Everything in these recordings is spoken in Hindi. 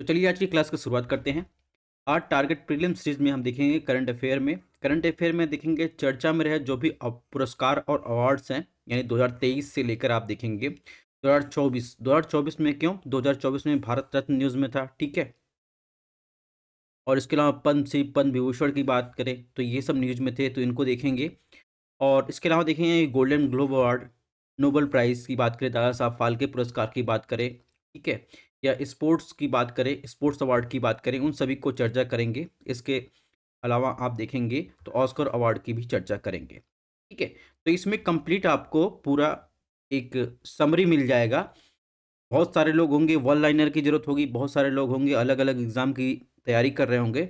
तो चलिए आज की क्लास की शुरुआत करते हैं आज टारगेट प्रीलिम सीरीज में हम देखेंगे करंट अफेयर में करंट अफेयर में देखेंगे चर्चा में रहे जो भी पुरस्कार और अवार्ड्स हैं यानी 2023 से लेकर आप देखेंगे 2024 2024 में क्यों 2024 में भारत रत्न न्यूज़ में था ठीक है और इसके अलावा पन श्री पन विभूषण की बात करें तो ये सब न्यूज़ में थे तो इनको देखेंगे और इसके अलावा देखेंगे Golden Globe Award Nobel Prize की बात करें दादा साहब फाल्के पुरस्कार की बात करें ठीक है या स्पोर्ट्स की बात करें स्पोर्ट्स अवार्ड की बात करें उन सभी को चर्चा करेंगे इसके अलावा आप देखेंगे तो ऑस्कर अवार्ड की भी चर्चा करेंगे ठीक है तो इसमें कंप्लीट आपको पूरा एक समरी मिल जाएगा बहुत सारे लोग होंगे वन लाइनर की ज़रूरत होगी बहुत सारे लोग होंगे अलग अलग एग्ज़ाम की तैयारी कर रहे होंगे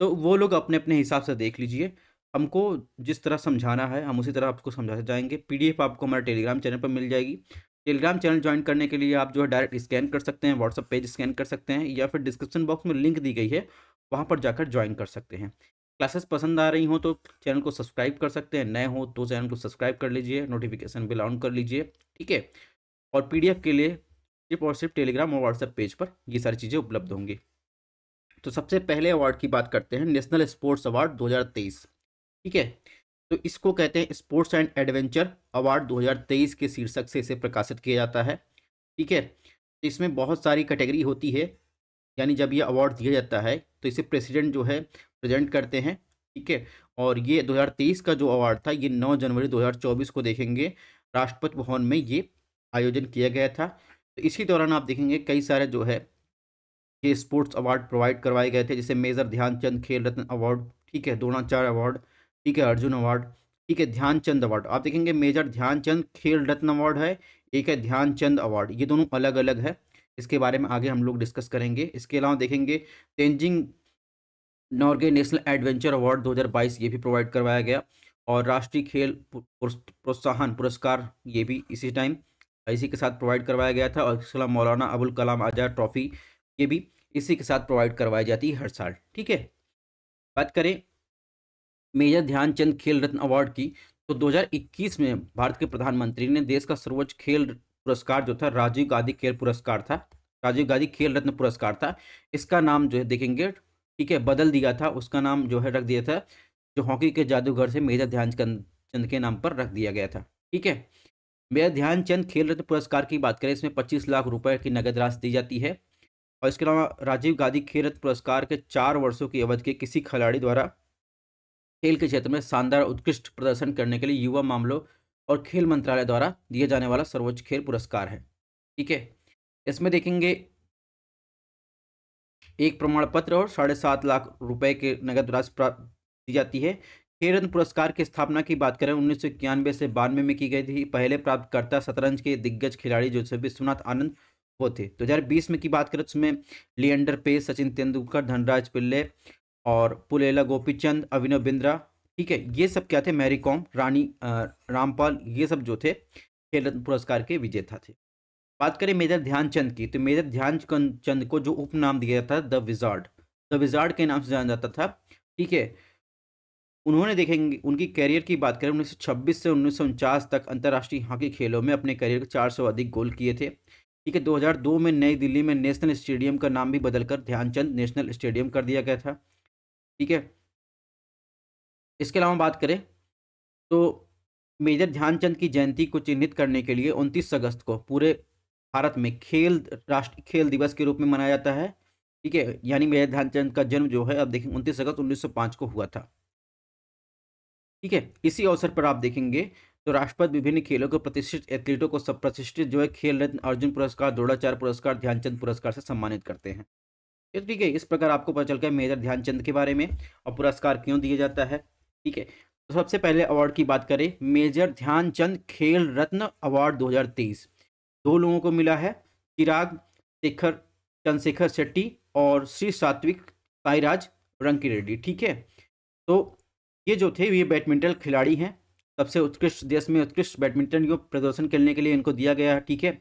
तो वो लोग अपने अपने हिसाब से देख लीजिए हमको जिस तरह समझाना है हम उसी तरह आपको समझाते जाएंगे पीडीएफ आपको हमारे टेलीग्राम चैनल पर मिल जाएगी टेलीग्राम चैनल ज्वाइन करने के लिए आप जो है डायरेक्ट स्कैन कर सकते हैं व्हाट्सअप पेज स्कैन कर सकते हैं या फिर डिस्क्रिप्शन बॉक्स में लिंक दी गई है वहाँ पर जाकर ज्वाइन कर सकते हैं क्लासेस पसंद आ रही हो तो चैनल को सब्सक्राइब कर सकते हैं नए हो तो चैनल को सब्सक्राइब कर लीजिए नोटिफिकेशन बिल ऑन कर लीजिए ठीक है और पीडीएफ के लिए सिर्फ और सिर्फ टेलीग्राम और व्हाट्सएप पेज पर ये सारी चीज़ें उपलब्ध होंगी तो सबसे पहले अवार्ड की बात करते हैं नेशनल स्पोर्ट्स अवार्ड 2023 ठीक है तो इसको कहते हैं स्पोर्ट्स एंड एडवेंचर अवार्ड 2023 के शीर्षक से इसे प्रकाशित किया जाता है ठीक है तो इसमें बहुत सारी कैटेगरी होती है यानी जब ये अवार्ड दिया जाता है तो इसे प्रेसिडेंट जो है प्रेजेंट करते हैं ठीक है और ये 2023 का जो अवार्ड था ये 9 जनवरी 2024 को देखेंगे राष्ट्रपति भवन में ये आयोजन किया गया था तो इसी दौरान आप देखेंगे कई सारे जो है ये स्पोर्ट्स अवार्ड प्रोवाइड करवाए गए थे जैसे मेजर ध्यानचंद खेल रत्न अवार्ड ठीक है द्रोणाचार्य अवार्ड ठीक है अर्जुन अवार्ड ठीक है ध्यानचंद अवार्ड आप देखेंगे मेजर ध्यानचंद खेल रत्न अवार्ड है एक है ध्यानचंद अवार्ड ये दोनों अलग अलग है इसके बारे में आगे हम लोग डिस्कस करेंगे इसके अलावा देखेंगे Tenzing Norgay National Adventure Award 2022 ये भी प्रोवाइड करवाया गया और राष्ट्रीय खेल प्रोत्साहन पुरस्कार ये भी इसी टाइम इसी के साथ प्रोवाइड करवाया गया था और इसके अलावा मौलाना अबुल कलाम आज़ाद ट्रॉफी ये भी इसी के साथ प्रोवाइड करवाई जाती है हर साल ठीक है बात करें मेजर ध्यानचंद खेल रत्न अवार्ड की तो 2021 में भारत के प्रधानमंत्री ने देश का सर्वोच्च खेल पुरस्कार जो था राजीव गांधी खेल पुरस्कार था राजीव गांधी खेल रत्न पुरस्कार था इसका नाम जो है देखेंगे ठीक है बदल दिया था उसका नाम जो है रख दिया था जो हॉकी के जादूगर से मेजर ध्यानचंद के नाम पर रख दिया गया था ठीक है मेजर ध्यानचंद खेल रत्न पुरस्कार की बात करें इसमें पच्चीस लाख रुपए की नगद राशि दी जाती है और इसके अलावा राजीव गांधी खेल रत्न पुरस्कार के चार वर्षों की अवधि के किसी खिलाड़ी द्वारा खेल के क्षेत्र में शानदार उत्कृष्ट प्रदर्शन करने के लिए युवा मामलों और खेल मंत्रालय द्वारा दिया जाने वाला सर्वोच्च खेल पुरस्कार है ठीक है इसमें देखेंगे एक प्रमाण पत्र और साढ़े सात लाख रुपए के नगद राशि प्राप्त की जाती है खेल रत्न पुरस्कार की स्थापना की बात करें उन्नीस सौ इक्यानवे से बानवे में की गई थी पहले प्राप्तकर्ता शतरंज के दिग्गज खिलाड़ी जो विश्वनाथ आनंद वो थे दो हजार बीस में की बात करें उसमें लियंडर पे सचिन तेंदुलकर धनराज पिल्ले और पुलेला गोपीचंद अभिनव बिंद्रा ठीक है ये सब क्या थे मैरी कॉम रानी रामपाल ये सब जो थे खेल रत्न पुरस्कार के विजेता थे बात करें मेजर ध्यानचंद की तो मेजर ध्यानचंद को जो उपनाम दिया जाता था द विजार्ड द विजार्ड के नाम से जाना जाता था ठीक है उन्होंने देखेंगे उनकी कैरियर की बात करें उन्नीस से उन्नीस तक अंतर्राष्ट्रीय हॉकी खेलों में अपने कैरियर के चार अधिक गोल किए थे ठीक है 2002 में नई दिल्ली में नेशनल स्टेडियम का नाम भी बदलकर ध्यानचंद नेशनल स्टेडियम कर दिया गया था ठीक है इसके अलावा बात करें तो मेजर ध्यानचंद की जयंती को चिन्हित करने के लिए 29 अगस्त को पूरे भारत में खेल राष्ट्रीय खेल दिवस के रूप में मनाया जाता है ठीक है यानी मेजर ध्यानचंद का जन्म जो है अब देखें उनतीस अगस्त 1905 को हुआ था ठीक है इसी अवसर पर आप देखेंगे तो राष्ट्रपति विभिन्न खेलों के प्रतिष्ठित एथलीटों को सब प्रतिष्ठित जो है खेल रत्न अर्जुन पुरस्कार दौड़ाचार्य पुरस्कार ध्यानचंद पुरस्कार से सम्मानित करते हैं ठीक है इस प्रकार आपको पता चल गया मेजर ध्यानचंद के बारे में और पुरस्कार क्यों दिया जाता है ठीक है तो सबसे पहले अवार्ड की बात करें मेजर ध्यानचंद खेल रत्न अवार्ड 2023 दो लोगों को मिला है चिराग शेखर चंद्रशेखर शेट्टी और श्री सात्विक साईराज रंकी रेड्डी ठीक है तो ये जो थे ये बैडमिंटन खिलाड़ी हैं सबसे उत्कृष्ट देश में उत्कृष्ट बैडमिंटन को प्रदर्शन करने के लिए इनको दिया गया है ठीक है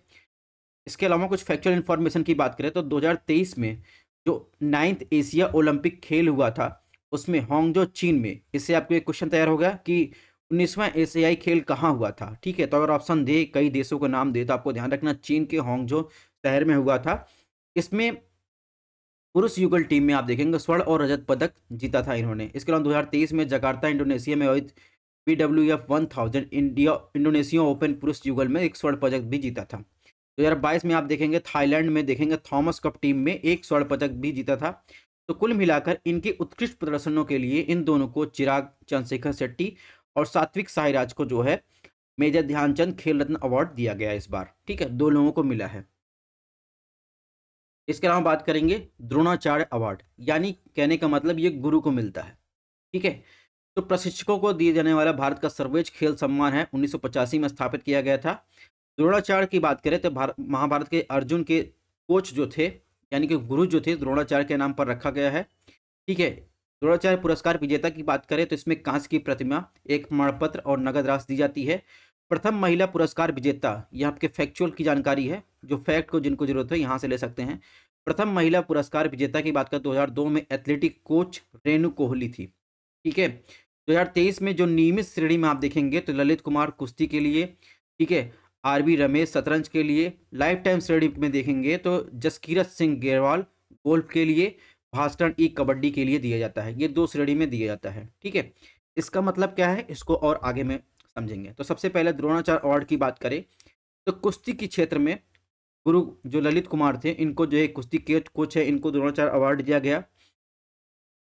इसके अलावा कुछ फैक्चुअल इन्फॉर्मेशन की बात करें तो दो में जो नाइन्थ एशिया ओलंपिक खेल हुआ था उसमें होंगजो चीन में इससे आपको एक क्वेश्चन तैयार हो गया कि उन्नीसवां एशियाई खेल कहाँ हुआ था ठीक है तो अगर ऑप्शन दे कई देशों का नाम दे तो आपको ध्यान रखना चीन के होंगजो शहर में हुआ था इसमें पुरुष युगल टीम में आप देखेंगे स्वर्ण और रजत पदक जीता था इन्होंने इसके अलावा तेईस में जकार्ता इंडोनेशिया में आयोजित P W F one thousand India Indonesia open पुरुष युगल में एक स्वर्ण पदक भी जीता था बाईस में आप देखेंगे थाईलैंड में देखेंगे थॉमस कप टीम में एक स्वर्ण पदक भी जीता था तो कुल मिलाकर इनके उत्कृष्ट प्रदर्शनों के लिए इन दोनों को चिराग चंद्रशेखर शेट्टी और सात्विक साईराज को जो है मेजर ध्यानचंद खेल रत्न अवार्ड दिया गया इस बार ठीक है दो लोगों को मिला है इसके अलावा बात करेंगे द्रोणाचार्य अवार्ड यानी कहने का मतलब ये गुरु को मिलता है ठीक है तो प्रशिक्षकों को दिए जाने वाला भारत का सर्वोच्च खेल सम्मान है उन्नीस में स्थापित किया गया था द्रोणाचार्य की बात करें तो महाभारत के अर्जुन के कोच जो थे यानी कि गुरु जो थे द्रोणाचार्य के नाम पर रखा गया है ठीक है द्रोणाचार्य पुरस्कार विजेता की बात करें तो इसमें कांस की प्रतिमा एक मणपत्र और नगद राशि दी जाती है प्रथम महिला पुरस्कार विजेता यह आपके फैक्चुअल की जानकारी है जो फैक्ट को जिनको जरूरत है यहाँ से ले सकते हैं प्रथम महिला पुरस्कार विजेता की बात करें 2002 तो में एथलेटिक कोच रेणु कोहली थी ठीक है 2023 में जो नियमित श्रेणी में आप देखेंगे तो ललित कुमार कुश्ती के लिए ठीक है आरबी रमेश शतरंज के लिए लाइफ टाइम श्रेणी में देखेंगे तो जसकीरत सिंह गेरवाल गोल्फ के लिए भास्टन ई कबड्डी के लिए दिया जाता है ये दो श्रेणी में दिया जाता है ठीक है इसका मतलब क्या है इसको और आगे में समझेंगे तो सबसे पहले द्रोणाचार्य अवार्ड की बात करें तो कुश्ती के क्षेत्र में गुरु जो ललित कुमार थे इनको जो है कुश्ती के कोच है इनको द्रोणाचार्य अवार्ड दिया गया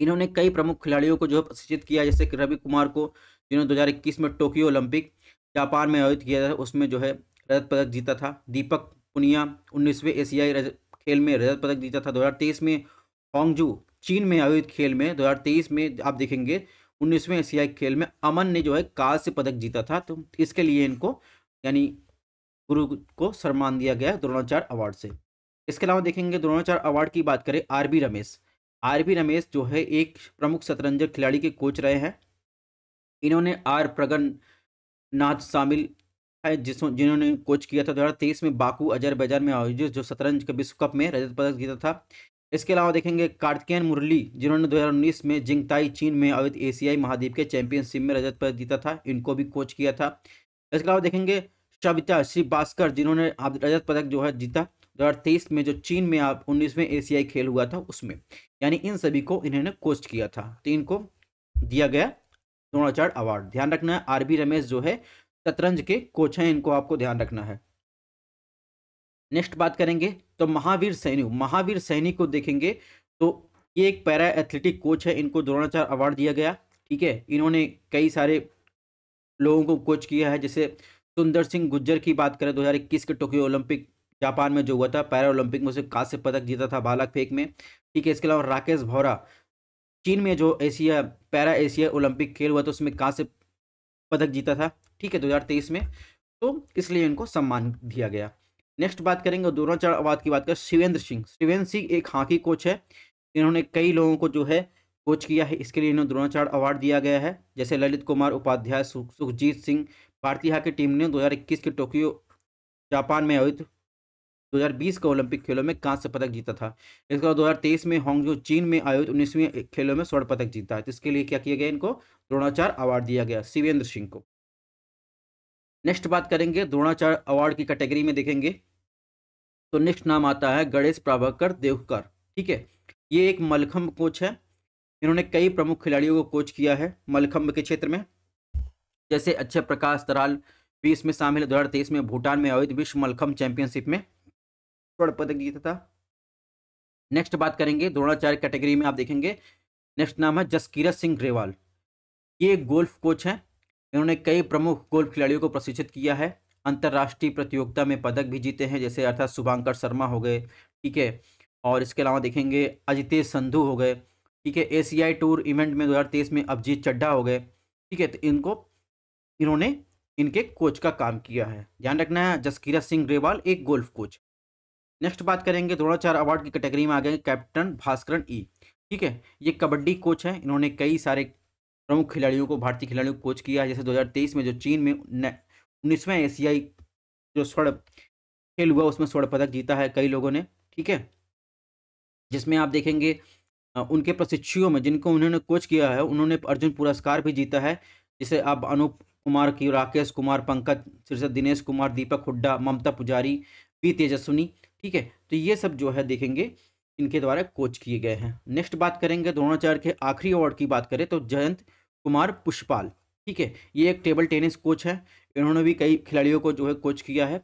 इन्होंने कई प्रमुख खिलाड़ियों को जो है प्रशिक्षित किया जैसे कि रवि कुमार को जिन्होंने 2021 में टोक्यो ओलंपिक जापान में आयोजित किया था उसमें जो है रजत पदक जीता था दीपक पुनिया उन्नीसवें एशियाई खेल में रजत पदक जीता था 2023 में होंगजू चीन में आयोजित खेल में 2023 में आप देखेंगे उन्नीसवें एशियाई खेल में अमन ने जो है कांस्य पदक जीता था तो इसके लिए इनको यानी गुरु को सम्मान दिया गया द्रोणाचार्य अवार्ड से इसके अलावा देखेंगे द्रोणाचार्य अवार्ड की बात करें R B Ramesh R B Ramesh जो है एक प्रमुख शतरंजक खिलाड़ी के कोच रहे हैं इन्होंने आर प्रगन नाथ शामिल जिस जिन्होंने कोच किया था दो हज़ार तेईस में बाकू अजरबैजान में आयोजित जो शतरंज के विश्व कप में रजत पदक जीता था इसके अलावा देखेंगे कार्तिकेन मुरली जिन्होंने 2019 में जिंगताई चीन में आयोजित एशियाई महाद्वीप के चैंपियनशिप में रजत पदक जीता था इनको भी कोच किया था इसके अलावा देखेंगे सविता श्री भास्कर जिन्होंने रजत पदक जो है जीता दो में जो चीन में आप उन्नीसवें एशियाई खेल हुआ था उसमें यानी इन सभी को इन्होंने कोच किया था तो इनको दिया गया द्रोणाचार्य अवार्ड ध्यान रखना है आर रमेश जो है शतरंज के कोच हैं इनको आपको ध्यान रखना है नेक्स्ट बात करेंगे तो महावीर सैनी महावीर सैनी को देखेंगे तो ये एक पैरा एथलेटिक कोच है इनको द्रोणाचार्य अवार्ड दिया गया ठीक है इन्होंने कई सारे लोगों को कोच किया है जैसे सुंदर सिंह गुज्जर की बात करें 2021 के टोक्यो ओलंपिक जापान में जो हुआ था पैरा ओलंपिक में उसे कांस्य पदक जीता था बालक फेंक में ठीक है इसके अलावा राकेश भौरा चीन में जो एशिया पैरा एशिया ओलंपिक खेल हुआ था उसमें कांस्य पदक जीता था ठीक है 2023 में तो इसलिए इनको सम्मान दिया गया नेक्स्ट बात करेंगे द्रोणाचार्यवाद की बात करें शिवेंद्र सिंह शिवेंद्र सिंह एक हॉकी कोच है इन्होंने कई लोगों को जो है कोच किया है इसके लिए इन्हें द्रोणाचार्य अवार्ड दिया गया है जैसे ललित कुमार उपाध्याय सुखजीत सिंह भारतीय हॉकी टीम ने 2021 के टोक्यो जापान में आयोजित 2020 के ओलंपिक खेलों में कांस्य पदक जीता था इसके बाद दो में हॉन्गजो चीन में आयोजित उन्नीसवीं खेलों में स्वर्ण पदक जीता है तो इसके लिए क्या किया गया इनको द्रोणाचार्य अवार्ड दिया गया शिवेंद्र सिंह को नेक्स्ट बात करेंगे द्रोणाचार्य अवार्ड की कैटेगरी में देखेंगे तो नेक्स्ट नाम आता है गणेश प्रभाकर देवकर ठीक है ये एक मलखम्ब कोच है इन्होंने कई प्रमुख खिलाड़ियों को कोच किया है मलखम्ब के क्षेत्र में जैसे अक्षय प्रकाश तराल भी इसमें शामिल है दो हज़ार तेईस में भूटान में आयोजित विश्व मलखम्ब चैंपियनशिप में स्वर्ण पदक जीता था नेक्स्ट बात करेंगे द्रोणाचार्य कैटेगरी में आप देखेंगे नेक्स्ट नाम है जसकीरत सिंह ग्रेवाल ये गोल्फ कोच हैं इन्होंने कई प्रमुख गोल्फ खिलाड़ियों को प्रशिक्षित किया है अंतर्राष्ट्रीय प्रतियोगिता में पदक भी जीते हैं जैसे अर्थात शुभांकर शर्मा हो गए ठीक है और इसके अलावा देखेंगे अजितेश संधु हो गए ठीक है एशियाई टूर इवेंट में 2023 में अभिजीत चड्ढा हो गए ठीक है तो इनको इन्होंने इनके कोच का काम किया है ध्यान रखना है जसकीरत सिंह ग्रेवाल एक गोल्फ कोच नेक्स्ट बात करेंगे चार अवार्ड की कैटेगरी में आ गए कैप्टन भास्करण ई ठीक है ये कबड्डी कोच है इन्होंने कई सारे प्रमुख खिलाड़ियों को भारतीय खिलाड़ियों को कोच किया है जैसे 2023 में जो चीन में उन्नीसवें एशियाई जो स्वर्ण खेल हुआ उसमें स्वर्ण पदक जीता है कई लोगों ने ठीक है जिसमें आप देखेंगे उनके प्रशिक्षुओं में जिनको उन्होंने कोच किया है उन्होंने अर्जुन पुरस्कार भी जीता है जिसे आप अनूप कुमार की राकेश कुमार पंकज सिरसत दिनेश कुमार दीपक हुड्डा ममता पुजारी बी तेजस्वनी ठीक है तो ये सब जो है देखेंगे इनके द्वारा कोच किए गए हैं नेक्स्ट बात करेंगे द्रोणाचार्य के आखिरी अवार्ड की बात करें तो जयंत कुमार पुष्पाल ठीक है ये एक टेबल टेनिस कोच है इन्होंने भी कई खिलाड़ियों को जो है कोच किया है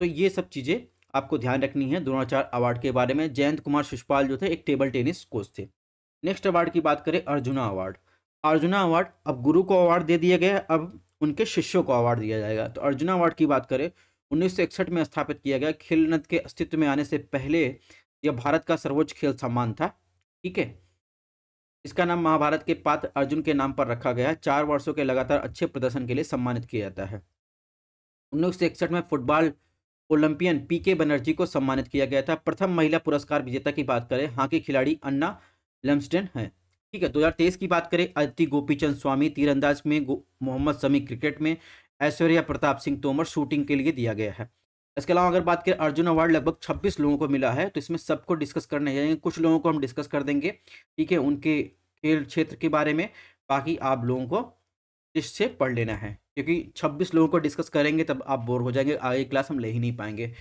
तो ये सब चीज़ें आपको ध्यान रखनी है द्रोणाचार्य अवार्ड के बारे में जयंत कुमार शिषपाल जो थे एक टेबल टेनिस कोच थे नेक्स्ट अवार्ड की बात करें अर्जुना अवार्ड अर्जुना अवार्ड अब गुरु को अवार्ड दे दिया गया अब उनके शिष्यों को अवार्ड दिया जाएगा तो अर्जुना अवार्ड की बात करें उन्नीस में स्थापित किया गया खेल नद के अस्तित्व में आने से पहले यह भारत का सर्वोच्च खेल सम्मान था ठीक है इसका नाम महाभारत के पात्र अर्जुन के नाम पर रखा गया चार वर्षों के लगातार अच्छे प्रदर्शन के लिए सम्मानित किया जाता है उन्नीस में फुटबॉल ओलंपियन पी के बनर्जी को सम्मानित किया गया था प्रथम महिला पुरस्कार विजेता की बात करें हॉकी खिलाड़ी अन्ना लेमस्टेन है ठीक है 2023 की बात करें अदिति गोपीचंद स्वामी तीरंदाज में मोहम्मद समी क्रिकेट में ऐश्वर्या प्रताप सिंह तोमर शूटिंग के लिए दिया गया है इसके अलावा अगर बात करें अर्जुन अवार्ड लगभग 26 लोगों को मिला है तो इसमें सबको डिस्कस करने जाएंगे कुछ लोगों को हम डिस्कस कर देंगे ठीक है उनके खेल क्षेत्र के बारे में बाकी आप लोगों को इससे पढ़ लेना है क्योंकि 26 लोगों को डिस्कस करेंगे तब आप बोर हो जाएंगे आगे क्लास हम ले ही नहीं पाएंगे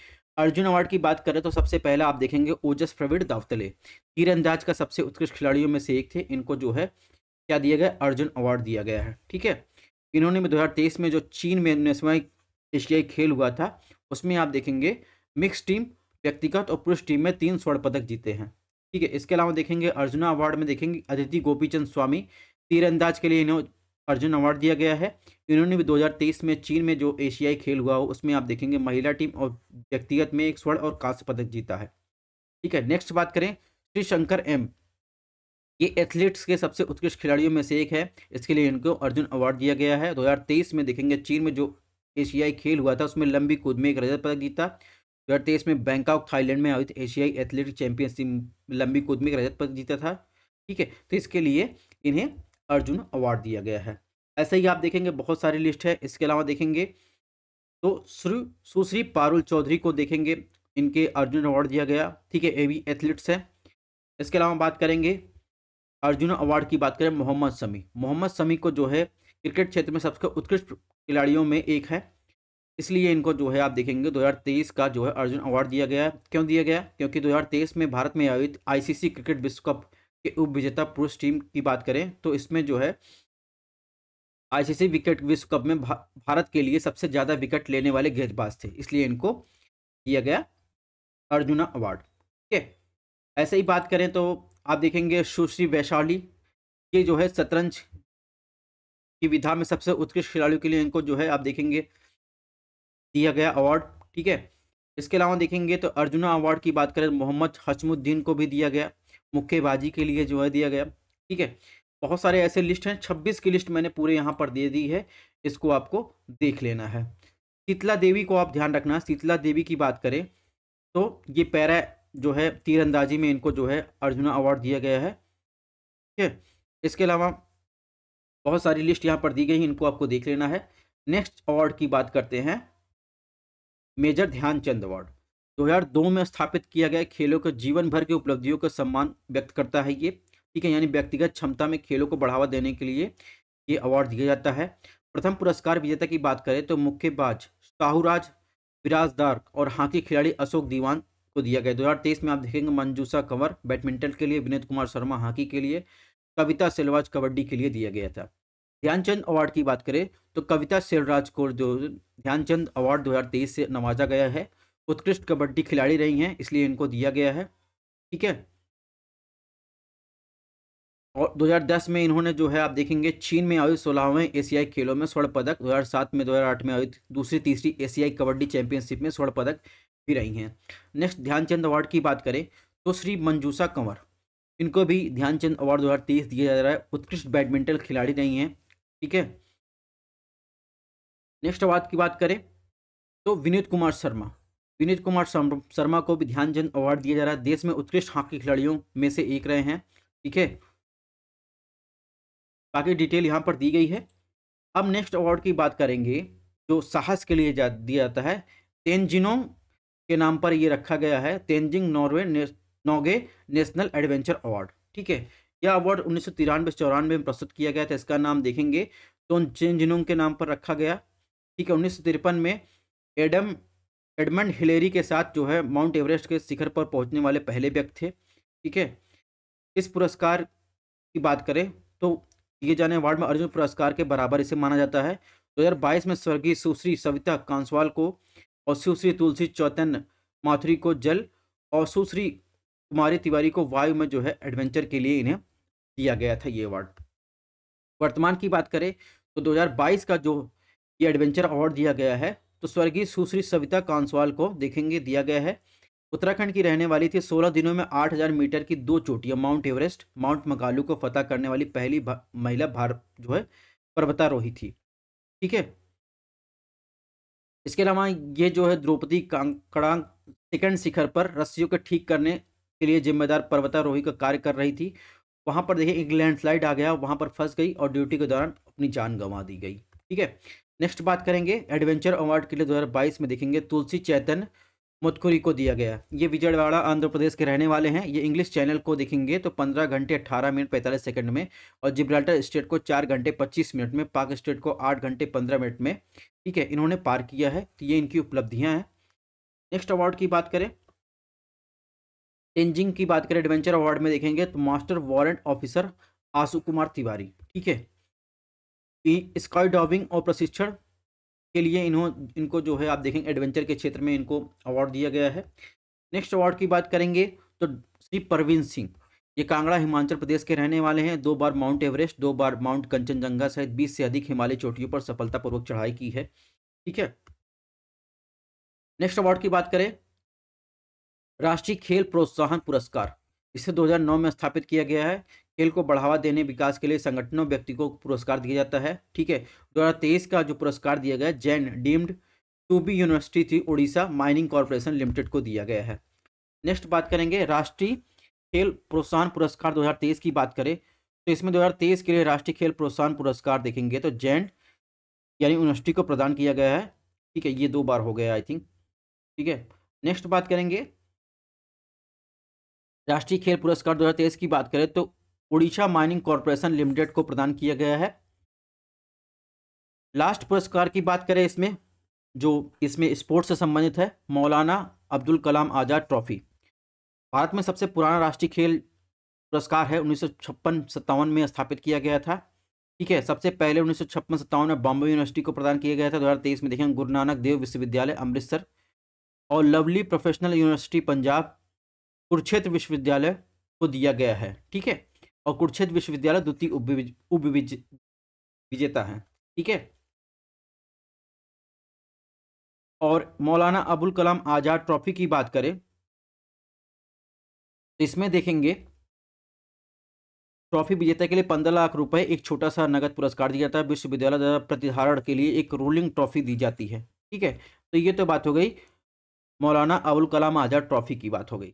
अर्जुन अवार्ड की बात करें तो सबसे पहला आप देखेंगे ओजस प्रवीण दावतले तीरंदाज का सबसे उत्कृष्ट खिलाड़ियों में से एक थे इनको जो है क्या दिया गया अर्जुन अवार्ड दिया गया है ठीक है इन्होंने दो 2023 में जो चीन में एशियाई खेल हुआ था उसमें आप देखेंगे मिक्स टीम व्यक्तिगत और पुरुष टीम में तीन स्वर्ण पदक जीते हैं ठीक है इसके अलावा देखेंगे अर्जुना अवार्ड में देखेंगे अदिति गोपीचंद स्वामी तीरंदाज के लिए इन्हें अर्जुन अवार्ड दिया गया है इन्होंने भी 2023 में चीन में जो एशियाई खेल हुआ हो उसमें आप देखेंगे महिला टीम और व्यक्तिगत में एक स्वर्ण और कांस्य पदक जीता है ठीक है नेक्स्ट बात करें श्री शंकर एम ये एथलीट्स के सबसे उत्कृष्ट खिलाड़ियों में से एक है इसके लिए इनको अर्जुन अवार्ड दिया गया है 2023 में देखेंगे चीन में जो एशियाई खेल हुआ था उसमें लंबी कूद में एक रजत पदक जीता दो हज़ार तेईस में बैंकॉक थाईलैंड में आयोजित एशियाई एथलेटिक चैंपियनशिप लंबी कूद में एक रजत पदक जीता था ठीक है तो इसके लिए इन्हें अर्जुन अवार्ड दिया गया है ऐसे ही आप देखेंगे बहुत सारी लिस्ट है इसके अलावा देखेंगे तो श्री सुश्री पारुल चौधरी को देखेंगे इनके अर्जुन अवार्ड दिया गया ठीक है ए भी एथलीट्स हैं इसके अलावा बात करेंगे अर्जुन अवार्ड की बात करें मोहम्मद शमी मोहम्मद शमी को जो है क्रिकेट क्षेत्र में सबसे उत्कृष्ट खिलाड़ियों में एक है इसलिए इनको जो है आप देखेंगे 2023 का जो है अर्जुन अवार्ड दिया गया है क्यों दिया गया क्योंकि 2023 में भारत में आयोजित आईसीसी क्रिकेट विश्व कप के उप विजेता पुरुष टीम की बात करें तो इसमें जो है आईसीसी विकेट विश्व कप में भा, भारत के लिए सबसे ज़्यादा विकेट लेने वाले गेंदबाज थे इसलिए इनको दिया गया अर्जुना अवार्ड ठीक है ऐसे ही बात करें तो आप देखेंगे सुश्री वैशाली ये जो है शतरंज की विधा में सबसे उत्कृष्ट खिलाड़ियों के लिए इनको जो है आप देखेंगे दिया गया अवार्ड ठीक है इसके अलावा देखेंगे तो अर्जुना अवार्ड की बात करें मोहम्मद हसमुद्दीन को भी दिया गया मुक्केबाजी के लिए जो है दिया गया ठीक है बहुत सारे ऐसे लिस्ट हैं छब्बीस की लिस्ट मैंने पूरे यहाँ पर दे दी है इसको आपको देख लेना है शीतला देवी को आप ध्यान रखना शीतला देवी की बात करें तो ये पैरा जो है तीरंदाजी में इनको जो है अर्जुना अवार्ड दिया गया है ठीक है इसके अलावा बहुत सारी लिस्ट यहाँ पर दी गई इनको आपको देख लेना है नेक्स्ट अवार्ड की बात करते हैं मेजर ध्यानचंद अवार्ड 2002 में स्थापित किया गया खेलों के जीवन भर की उपलब्धियों का सम्मान व्यक्त करता है ये ठीक है यानी व्यक्तिगत क्षमता में खेलों को बढ़ावा देने के लिए ये अवार्ड दिया जाता है प्रथम पुरस्कार विजेता की बात करें तो मुक्केबाज शाहूराज विराजदार और हॉकी खिलाड़ी अशोक दीवान को दिया गया दो में आप देखेंगे मंजूसा कंवर बैडमिंटन के लिए विनोद कुमार शर्मा हॉकी के लिए कविता सेलवाज कबड्डी के लिए दिया गया था ध्यानचंद अवार्ड की बात करें तो कविता सेलराज को जो ध्यानचंद अवार्ड 2023 से नवाजा गया है उत्कृष्ट कबड्डी खिलाड़ी रही हैं इसलिए इनको दिया गया है ठीक है और 2010 में इन्होंने जो है आप देखेंगे चीन में आयोजित सोलहवें एशियाई खेलों में स्वर्ण पदक 2007 में 2008 में आयोजित दूसरी तीसरी एशियाई कबड्डी चैंपियनशिप में स्वर्ण पदक भी रही हैं नेक्स्ट ध्यानचंद अवार्ड की बात करें तो श्री मंजूषा कंवर इनको भी ध्यानचंद अवार्ड दो दिया जा रहा है उत्कृष्ट बैडमिंटन खिलाड़ी नहीं है ठीक है नेक्स्ट अवार्ड की बात करें तो विनीत कुमार शर्मा विनीत कुमार शर्मा को भी ध्यानचंद अवार्ड दिया जा रहा है देश में उत्कृष्ट हॉकी खिलाड़ियों में से एक रहे हैं ठीक है बाकी डिटेल यहाँ पर दी गई है अब नेक्स्ट अवार्ड की बात करेंगे जो साहस के लिए जा, दिया जाता है तेंजिनों के नाम पर ये रखा गया है Tenzing Norway Norgay National Adventure Award ठीक है यह अवार्ड उन्नीस सौ तिरानवे चौरानवे में प्रस्तुत किया गया था इसका नाम देखेंगे तो जिन जिनोंग के नाम पर रखा गया ठीक है उन्नीस में एडम एडमंड हिलेरी के साथ जो है माउंट एवरेस्ट के शिखर पर पहुंचने वाले पहले व्यक्ति थे ठीक है इस पुरस्कार की बात करें तो ये जाने अवार्ड में अर्जुन पुरस्कार के बराबर इसे माना जाता है 2022 में स्वर्गीय सुश्री सविता कांसवाल को और सुश्री तुलसी चौतन माथुरी को जल और सुश्री कुमारी तिवारी को वायु में जो है एडवेंचर के लिए इन्हें दिया गया था ये अवार्ड वर्तमान की बात करें तो 2022 का जो ये एडवेंचर अवार्ड दिया गया है तो स्वर्गीय सुश्री सविता कांसवाल को देखेंगे दिया गया है उत्तराखंड की रहने वाली थी 16 दिनों में 8000 मीटर की दो चोटियां माउंट एवरेस्ट माउंट मगालू को फतह करने वाली पहली भा, महिला भारत जो है पर्वतारोही थी ठीक है इसके अलावा ये जो है द्रौपदी कांकड़ा सेकंड शिखर पर रस्सियों को ठीक करने के लिए जिम्मेदार पर्वतारोही का कार्य कर रही थी वहां पर देखिए एक लैंडस्लाइड आ गया वहां पर फंस गई और ड्यूटी के दौरान अपनी जान गंवा दी गई ठीक है नेक्स्ट बात करेंगे एडवेंचर अवार्ड के लिए 2022 में देखेंगे तुलसी चैतन मुतखुरी को दिया गया ये विजयवाड़ा आंध्र प्रदेश के रहने वाले हैं ये इंग्लिश चैनल को देखेंगे तो 15 घंटे 18 मिनट 45 सेकंड में और जिब्राल्टर स्टेट को 4 घंटे 25 मिनट में पाक स्टेट को 8 घंटे 15 मिनट में ठीक है इन्होंने पार किया है तो ये इनकी उपलब्धियाँ हैं नेक्स्ट अवार्ड की बात करें टेंजिंग की बात करें एडवेंचर अवार्ड में देखेंगे तो master warrant officer Ashu Kumar Tiwari ठीक है स्काई डाइविंग और प्रशिक्षण के लिए इन्हों इनको जो है आप देखेंगे एडवेंचर के क्षेत्र में इनको अवार्ड दिया गया है नेक्स्ट अवार्ड की बात करेंगे तो श्री परवीन सिंह ये कांगड़ा हिमाचल प्रदेश के रहने वाले हैं दो बार माउंट एवरेस्ट दो बार माउंट कंचनजंगा सहित 20 से अधिक हिमालय चोटियों पर सफलतापूर्वक चढ़ाई की है ठीक है नेक्स्ट अवार्ड की बात करें राष्ट्रीय खेल प्रोत्साहन पुरस्कार इसे 2009 में स्थापित किया गया है खेल को बढ़ावा देने विकास के लिए संगठनों व्यक्ति को पुरस्कार दिया जाता है ठीक है 2023 का जो पुरस्कार दिया गया Jain deemed to be university थी उड़ीसा माइनिंग कॉरपोरेशन लिमिटेड को दिया गया है नेक्स्ट बात करेंगे राष्ट्रीय खेल प्रोत्साहन पुरस्कार 2023 की बात करें तो इसमें 2023 के लिए राष्ट्रीय खेल प्रोत्साहन पुरस्कार देखेंगे तो जैन यानी यूनिवर्सिटी को प्रदान किया गया है ठीक है ये दो बार हो गया आई थिंक ठीक है नेक्स्ट बात करेंगे राष्ट्रीय खेल पुरस्कार दो की बात करें तो उड़ीसा माइनिंग कॉरपोरेशन लिमिटेड को प्रदान किया गया है लास्ट पुरस्कार की बात करें इसमें जो इसमें स्पोर्ट्स से संबंधित है मौलाना अब्दुल कलाम आज़ाद ट्रॉफी भारत में सबसे पुराना राष्ट्रीय खेल पुरस्कार है उन्नीस सौ में स्थापित किया गया था ठीक है सबसे पहले उन्नीस सौ में बॉम्बे यूनिवर्सिटी को प्रदान किया गया था 2023 में देखें गुरु नानक देव विश्वविद्यालय अमृतसर और Lovely Professional University Punjab Kurukshetra विश्वविद्यालय को दिया गया है ठीक है और कुरुक्षेत्र विश्वविद्यालय द्वितीय उप विजेता है ठीक है और मौलाना अबुल कलाम आज़ाद ट्रॉफी की बात करें तो इसमें देखेंगे ट्रॉफी विजेता के लिए पंद्रह लाख रुपए एक छोटा सा नगद पुरस्कार दिया जाता है विश्वविद्यालय द्वारा प्रतिधारण के लिए एक रूलिंग ट्रॉफी दी जाती है ठीक है तो ये तो बात हो गई मौलाना अबुल कलाम आज़ाद ट्रॉफी की बात हो गई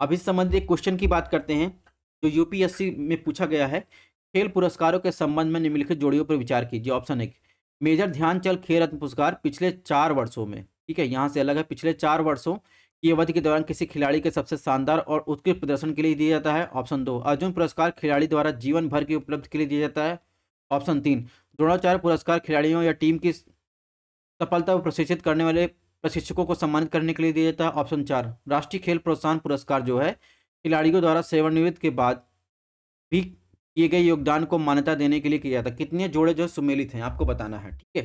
अब इस संबंध में क्वेश्चन की बात करते हैं जो यूपीएससी में पूछा गया है खेल पुरस्कारों के संबंध में निम्नलिखित जोड़ियों पर विचार कीजिए ऑप्शन एक मेजर ध्यानचंद खेल रत्न पुरस्कार पिछले चार वर्षों में ठीक है यहाँ से अलग है पिछले चार वर्षों की अवधि के दौरान किसी खिलाड़ी के सबसे शानदार और उत्कृष्ट प्रदर्शन के लिए दिया जाता है ऑप्शन दो अर्जुन पुरस्कार खिलाड़ी द्वारा जीवन भर की उपलब्धि के लिए दिया जाता है ऑप्शन तीन द्रोणाचार्य पुरस्कार खिलाड़ियों या टीम की सफलता को प्रशिक्षित करने वाले प्रशिक्षकों को सम्मानित करने के लिए दिया जाता है ऑप्शन चार राष्ट्रीय खेल प्रोत्साहन पुरस्कार जो है खिलाड़ियों द्वारा सेवानिवृत्त के बाद भी किए गए योगदान को मान्यता देने के लिए किया जाता है कितने जोड़े जो सुमेलित हैं आपको बताना है ठीक है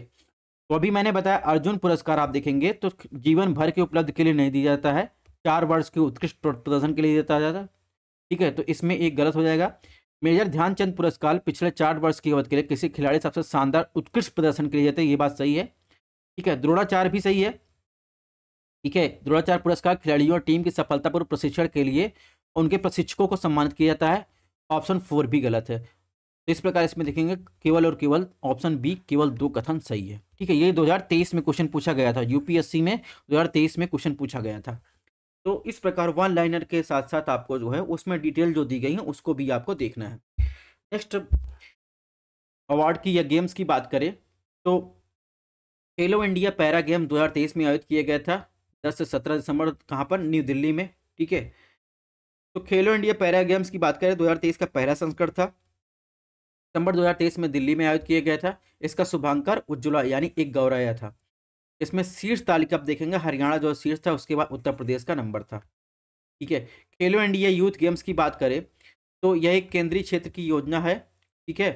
तो अभी मैंने बताया अर्जुन पुरस्कार आप देखेंगे तो जीवन भर के उपलब्ध के लिए नहीं दिया जाता है चार वर्ष के उत्कृष्ट प्रदर्शन के लिए दिया जाता है ठीक है तो इसमें एक गलत हो जाएगा मेजर ध्यानचंद पुरस्कार पिछले चार वर्ष की अवधि के लिए किसी खिलाड़ी सबसे शानदार उत्कृष्ट प्रदर्शन के लिए जाते हैं ये बात सही है ठीक है द्रोणाचार्य भी सही है ठीक है द्रोणाचार्य पुरस्कार खिलाड़ियों और टीम की सफलतापूर्व प्रशिक्षण के लिए उनके प्रशिक्षकों को सम्मानित किया जाता है ऑप्शन फोर भी गलत है तो इस प्रकार इसमें देखेंगे केवल और केवल ऑप्शन बी केवल दो कथन सही है ठीक है ये 2023 में क्वेश्चन पूछा गया था यूपीएससी में 2023 में क्वेश्चन पूछा गया था तो इस प्रकार वन लाइनर के साथ साथ आपको जो है उसमें डिटेल जो दी गई है उसको भी आपको देखना है नेक्स्ट अवार्ड की या गेम्स की बात करें तो खेलो इंडिया पैरा गेम 2023 में आयोजित किया गया था दस से सत्रह दिसंबर कहाँ पर न्यू दिल्ली में ठीक है तो खेलो इंडिया पैरा गेम्स की बात करें 2023 का पहला संस्करण था हजार 2023 में दिल्ली में आयोजित किया गया था इसका शुभांकर उज्ज्वला यानी एक गौराया था इसमें शीर्ष तालिका आप देखेंगे हरियाणा जो शीर्ष था उसके बाद उत्तर प्रदेश का नंबर था ठीक है खेलो इंडिया यूथ गेम्स की बात करें तो यह एक केंद्रीय क्षेत्र की योजना है ठीक है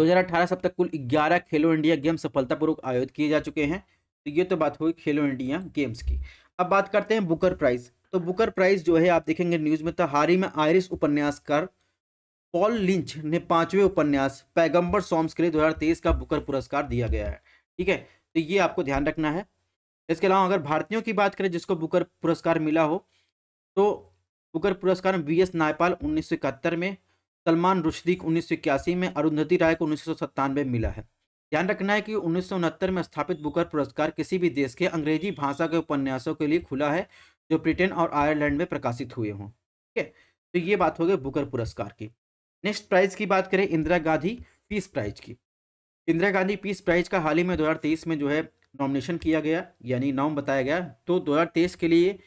2018 से अब तक कुल 11 खेलो इंडिया गेम सफलतापूर्वक आयोजित किए जा चुके हैं तो ये तो बात हुई खेलो इंडिया गेम्स की अब बात करते हैं बुकर प्राइज तो बुकर प्राइज जो है आप देखेंगे न्यूज में तो हाल ही में आयरिश उपन्यासकार पॉल लिंच ने पांचवें उपन्यास पैगंबर सॉम्स के लिए 2023 का बुकर पुरस्कार दिया गया है ठीक है तो ये आपको ध्यान रखना है इसके अलावा अगर भारतीयों की बात करें जिसको बुकर पुरस्कार मिला हो तो बुकर पुरस्कार वी एस नायपाल उन्नीस में सलमान रुशदीक उन्नीस में अरुंधति राय को उन्नीस मिला है ध्यान रखना है कि उन्नीस में स्थापित बुकर पुरस्कार किसी भी देश के अंग्रेजी भाषा के उपन्यासों के लिए खुला है जो ब्रिटेन और आयरलैंड में प्रकाशित हुए हों ठीक है तो ये बात हो गई बुकर पुरस्कार की नेक्स्ट प्राइज की बात करें इंदिरा गांधी पीस प्राइज की इंदिरा गांधी पीस प्राइज का हाल ही में दो में जो है नॉमिनेशन किया गया यानी नाम बताया गया तो दो के लिए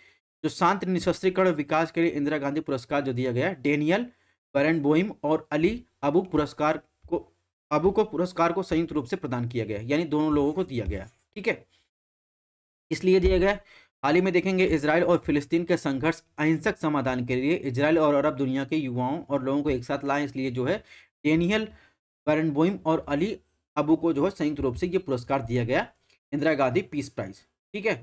जो शांत निशस्त्रीकरण विकास के लिए इंदिरा गांधी पुरस्कार जो दिया गया डेनियल बरन बोइम और अली अबू पुरस्कार अबू को पुरस्कार को संयुक्त रूप से प्रदान किया गया यानी दोनों लोगों को दिया गया ठीक है इसलिए दिया गया हाल ही में देखेंगे इसराइल और फिलिस्तीन के संघर्ष अहिंसक समाधान के लिए इसराइल और अरब दुनिया के युवाओं और लोगों को एक साथ लाएं इसलिए जो है डेनियल बरनबोइम और अली अबू को जो है संयुक्त रूप से ये पुरस्कार दिया गया इंदिरा गांधी पीस प्राइज ठीक है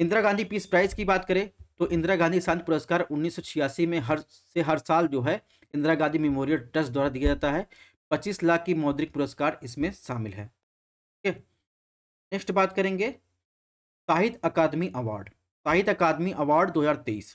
इंदिरा गांधी पीस प्राइज की बात करें तो इंदिरा गांधी शांत पुरस्कार उन्नीस में हर से हर साल जो है इंदिरा गांधी मेमोरियल ट्रस्ट द्वारा दिया जाता है पच्चीस लाख की मौद्रिक पुरस्कार इसमें शामिल है ठीक है नेक्स्ट बात करेंगे साहित्य अकादमी अवार्ड साहित्य अकादमी अवार्ड 2023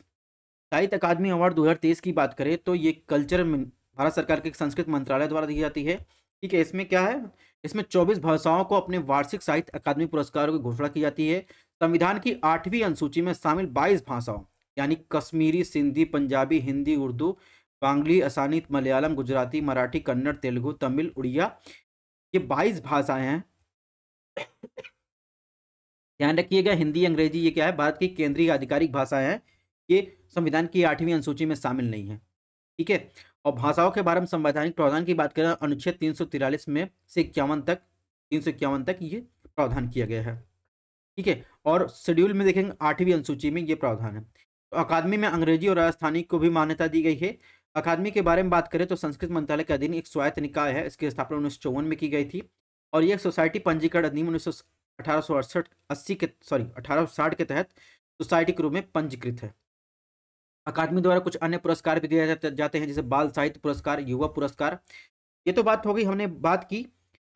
साहित्य अकादमी अवार्ड 2023 की बात करें तो ये कल्चर भारत सरकार के संस्कृत मंत्रालय द्वारा दी जाती है ठीक है इसमें क्या है इसमें 24 भाषाओं को अपने वार्षिक साहित्य अकादमी पुरस्कारों की घोषणा की जाती है संविधान की आठवीं अनुसूची में शामिल 22 भाषाओं यानी कश्मीरी सिंधी पंजाबी हिंदी उर्दू बांग्ली असानी मलयालम गुजराती मराठी कन्नड़ तेलुगु तमिल उड़िया ये बाईस भाषाएं हैं ध्यान रखिएगा हिंदी अंग्रेजी ये क्या है भारत की केंद्रीय आधिकारिक भाषाएं हैं ये संविधान की आठवीं अनुसूची में शामिल नहीं है ठीक है और भाषाओं के बारे में संवैधानिक प्रावधान की बात करें अनुच्छेद तीन में से इक्यावन तक तीन तक ये प्रावधान किया गया है ठीक है और शेड्यूल में देखेंगे आठवीं अनुसूची में ये प्रावधान है तो अकादमी में अंग्रेजी और राजस्थानी को भी मान्यता दी गई है अकादमी के बारे में बात करें तो संस्कृत मंत्रालय के अधीन एक स्वायत्त निकाय है इसकी स्थापना उन्नीस में की गई थी और यह सोसाइटी पंजीकरण अधिनियम उन्नीस अठारह अस्सी के सॉरी अठारह के तहत सोसाइटी के रूप में पंजीकृत है अकादमी द्वारा कुछ अन्य पुरस्कार भी दिए जाते हैं जैसे बाल साहित्य पुरस्कार युवा पुरस्कार ये तो बात हो गई हमने बात की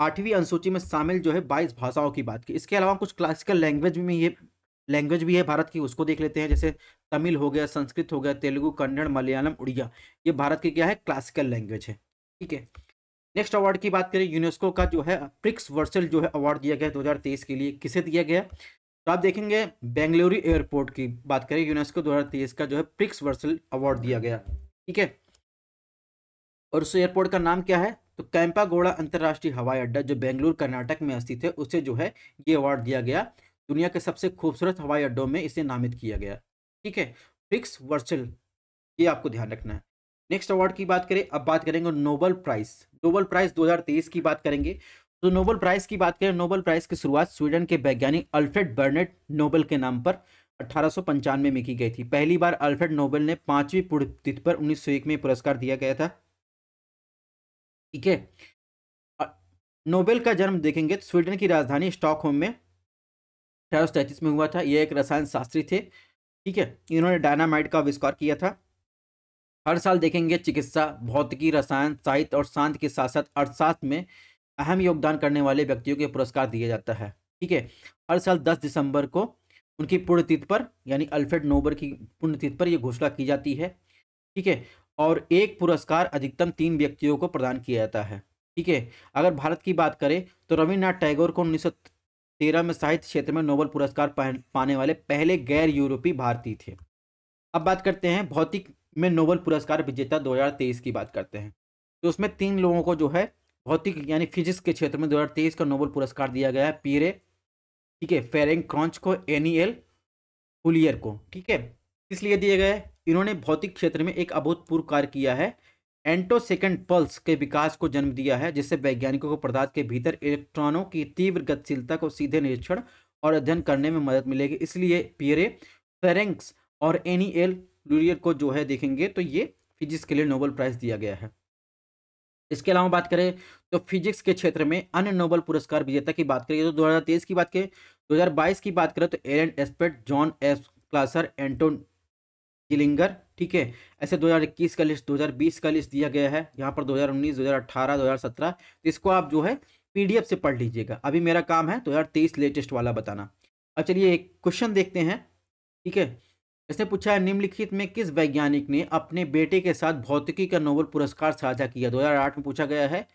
आठवीं अनुसूची में शामिल जो है बाईस भाषाओं की बात की इसके अलावा कुछ क्लासिकल लैंग्वेज में ये लैंग्वेज भी है भारत की उसको देख लेते हैं जैसे तमिल हो गया संस्कृत हो गया तेलुगु कन्नड़ मलयालम उड़िया ये भारत की क्या है क्लासिकल लैंग्वेज है ठीक है नेक्स्ट अवार्ड की बात करें यूनेस्को का जो है प्रिक्स वर्सल जो है अवार्ड दिया गया है के लिए किसे दिया गया तो आप देखेंगे बेंगलुरु एयरपोर्ट की बात करें यूनेस्को दो का जो है प्रिक्स वर्सल अवार्ड दिया गया ठीक है और उस एयरपोर्ट का नाम क्या है तो कैंपागोड़ा अंतर्राष्ट्रीय हवाई अड्डा जो बेंगलुरु कर्नाटक में स्थित है उसे जो है ये अवार्ड दिया गया दुनिया के सबसे खूबसूरत हवाई अड्डों में इसे नामित किया गया ठीक है फिक्स वर्चल ये आपको ध्यान रखना है नेक्स्ट अवार्ड की बात करें अब बात करेंगे नोबल प्राइज नोबल प्राइज 2023 की बात करेंगे तो नोबल प्राइज की बात करें नोबल प्राइज की शुरुआत स्वीडन के वैज्ञानिक अल्फ्रेड बर्नेट नोबल के नाम पर अठारह में की गई थी पहली बार अल्फ्रेड नोबल ने पांचवी पुण्यतिथि पर उन्नीस में पुरस्कार दिया गया था ठीक है नोबेल का जन्म देखेंगे तो स्वीडन की राजधानी स्टॉकहोम में अठारह में हुआ था यह एक रसायन शास्त्री थे ठीक है इन्होंने डायनामाइट का आविष्कार किया था हर साल देखेंगे चिकित्सा भौतिकी रसायन साहित्य और शांत के साथ साथ अर्थशास्त्र में अहम योगदान करने वाले व्यक्तियों के पुरस्कार दिया जाता है ठीक है हर साल 10 दिसंबर को उनकी पुण्यतिथि पर यानी अल्फ्रेड नोबर की पुण्यतिथि पर यह घोषणा की जाती है ठीक है और एक पुरस्कार अधिकतम तीन व्यक्तियों को प्रदान किया जाता है ठीक है अगर भारत की बात करें तो रविन्द्रनाथ टैगोर को उन्नीस तेरह में साहित्य क्षेत्र में नोबल पुरस्कार पाने वाले पहले गैर यूरोपीय भारतीय थे अब बात करते हैं भौतिक में नोबल पुरस्कार विजेता 2023 की बात करते हैं तो उसमें तीन लोगों को जो है भौतिक यानी फिजिक्स के क्षेत्र में 2023 का नोबल पुरस्कार दिया गया है पीरे ठीक है फेरेंग क्रॉन्च को एनी एल हुलियर को ठीक है इसलिए दिए गए इन्होंने भौतिक क्षेत्र में एक अभूतपूर्व कार्य किया है एंटोसेकेंड पल्स के विकास को जन्म दिया है जिससे वैज्ञानिकों को पदार्थ के भीतर इलेक्ट्रॉनों की तीव्र गतिशीलता को सीधे निरीक्षण और अध्ययन करने में मदद मिलेगी इसलिए पियरे फेरेंक्स और एनी एल लूरियर को जो है देखेंगे तो ये फिजिक्स के लिए नोबल प्राइज़ दिया गया है इसके अलावा बात करें तो फिजिक्स के क्षेत्र में अन्य नोबल पुरस्कार विजेता की बात करें तो दो की बात करें दो की बात करें तो and Aspect John S Clauser Anton Zeilinger ठीक है ऐसे 2021 का लिस्ट 2020 का लिस्ट दिया गया है यहाँ पर 2019 2018 2017 तो इसको आप जो है पीडीएफ से पढ़ लीजिएगा अभी मेरा काम है 2023 लेटेस्ट वाला बताना अब चलिए एक क्वेश्चन देखते हैं ठीक है इसने पूछा है निम्नलिखित में किस वैज्ञानिक ने अपने बेटे के साथ भौतिकी का नोबल पुरस्कार साझा किया दो में पूछा गया है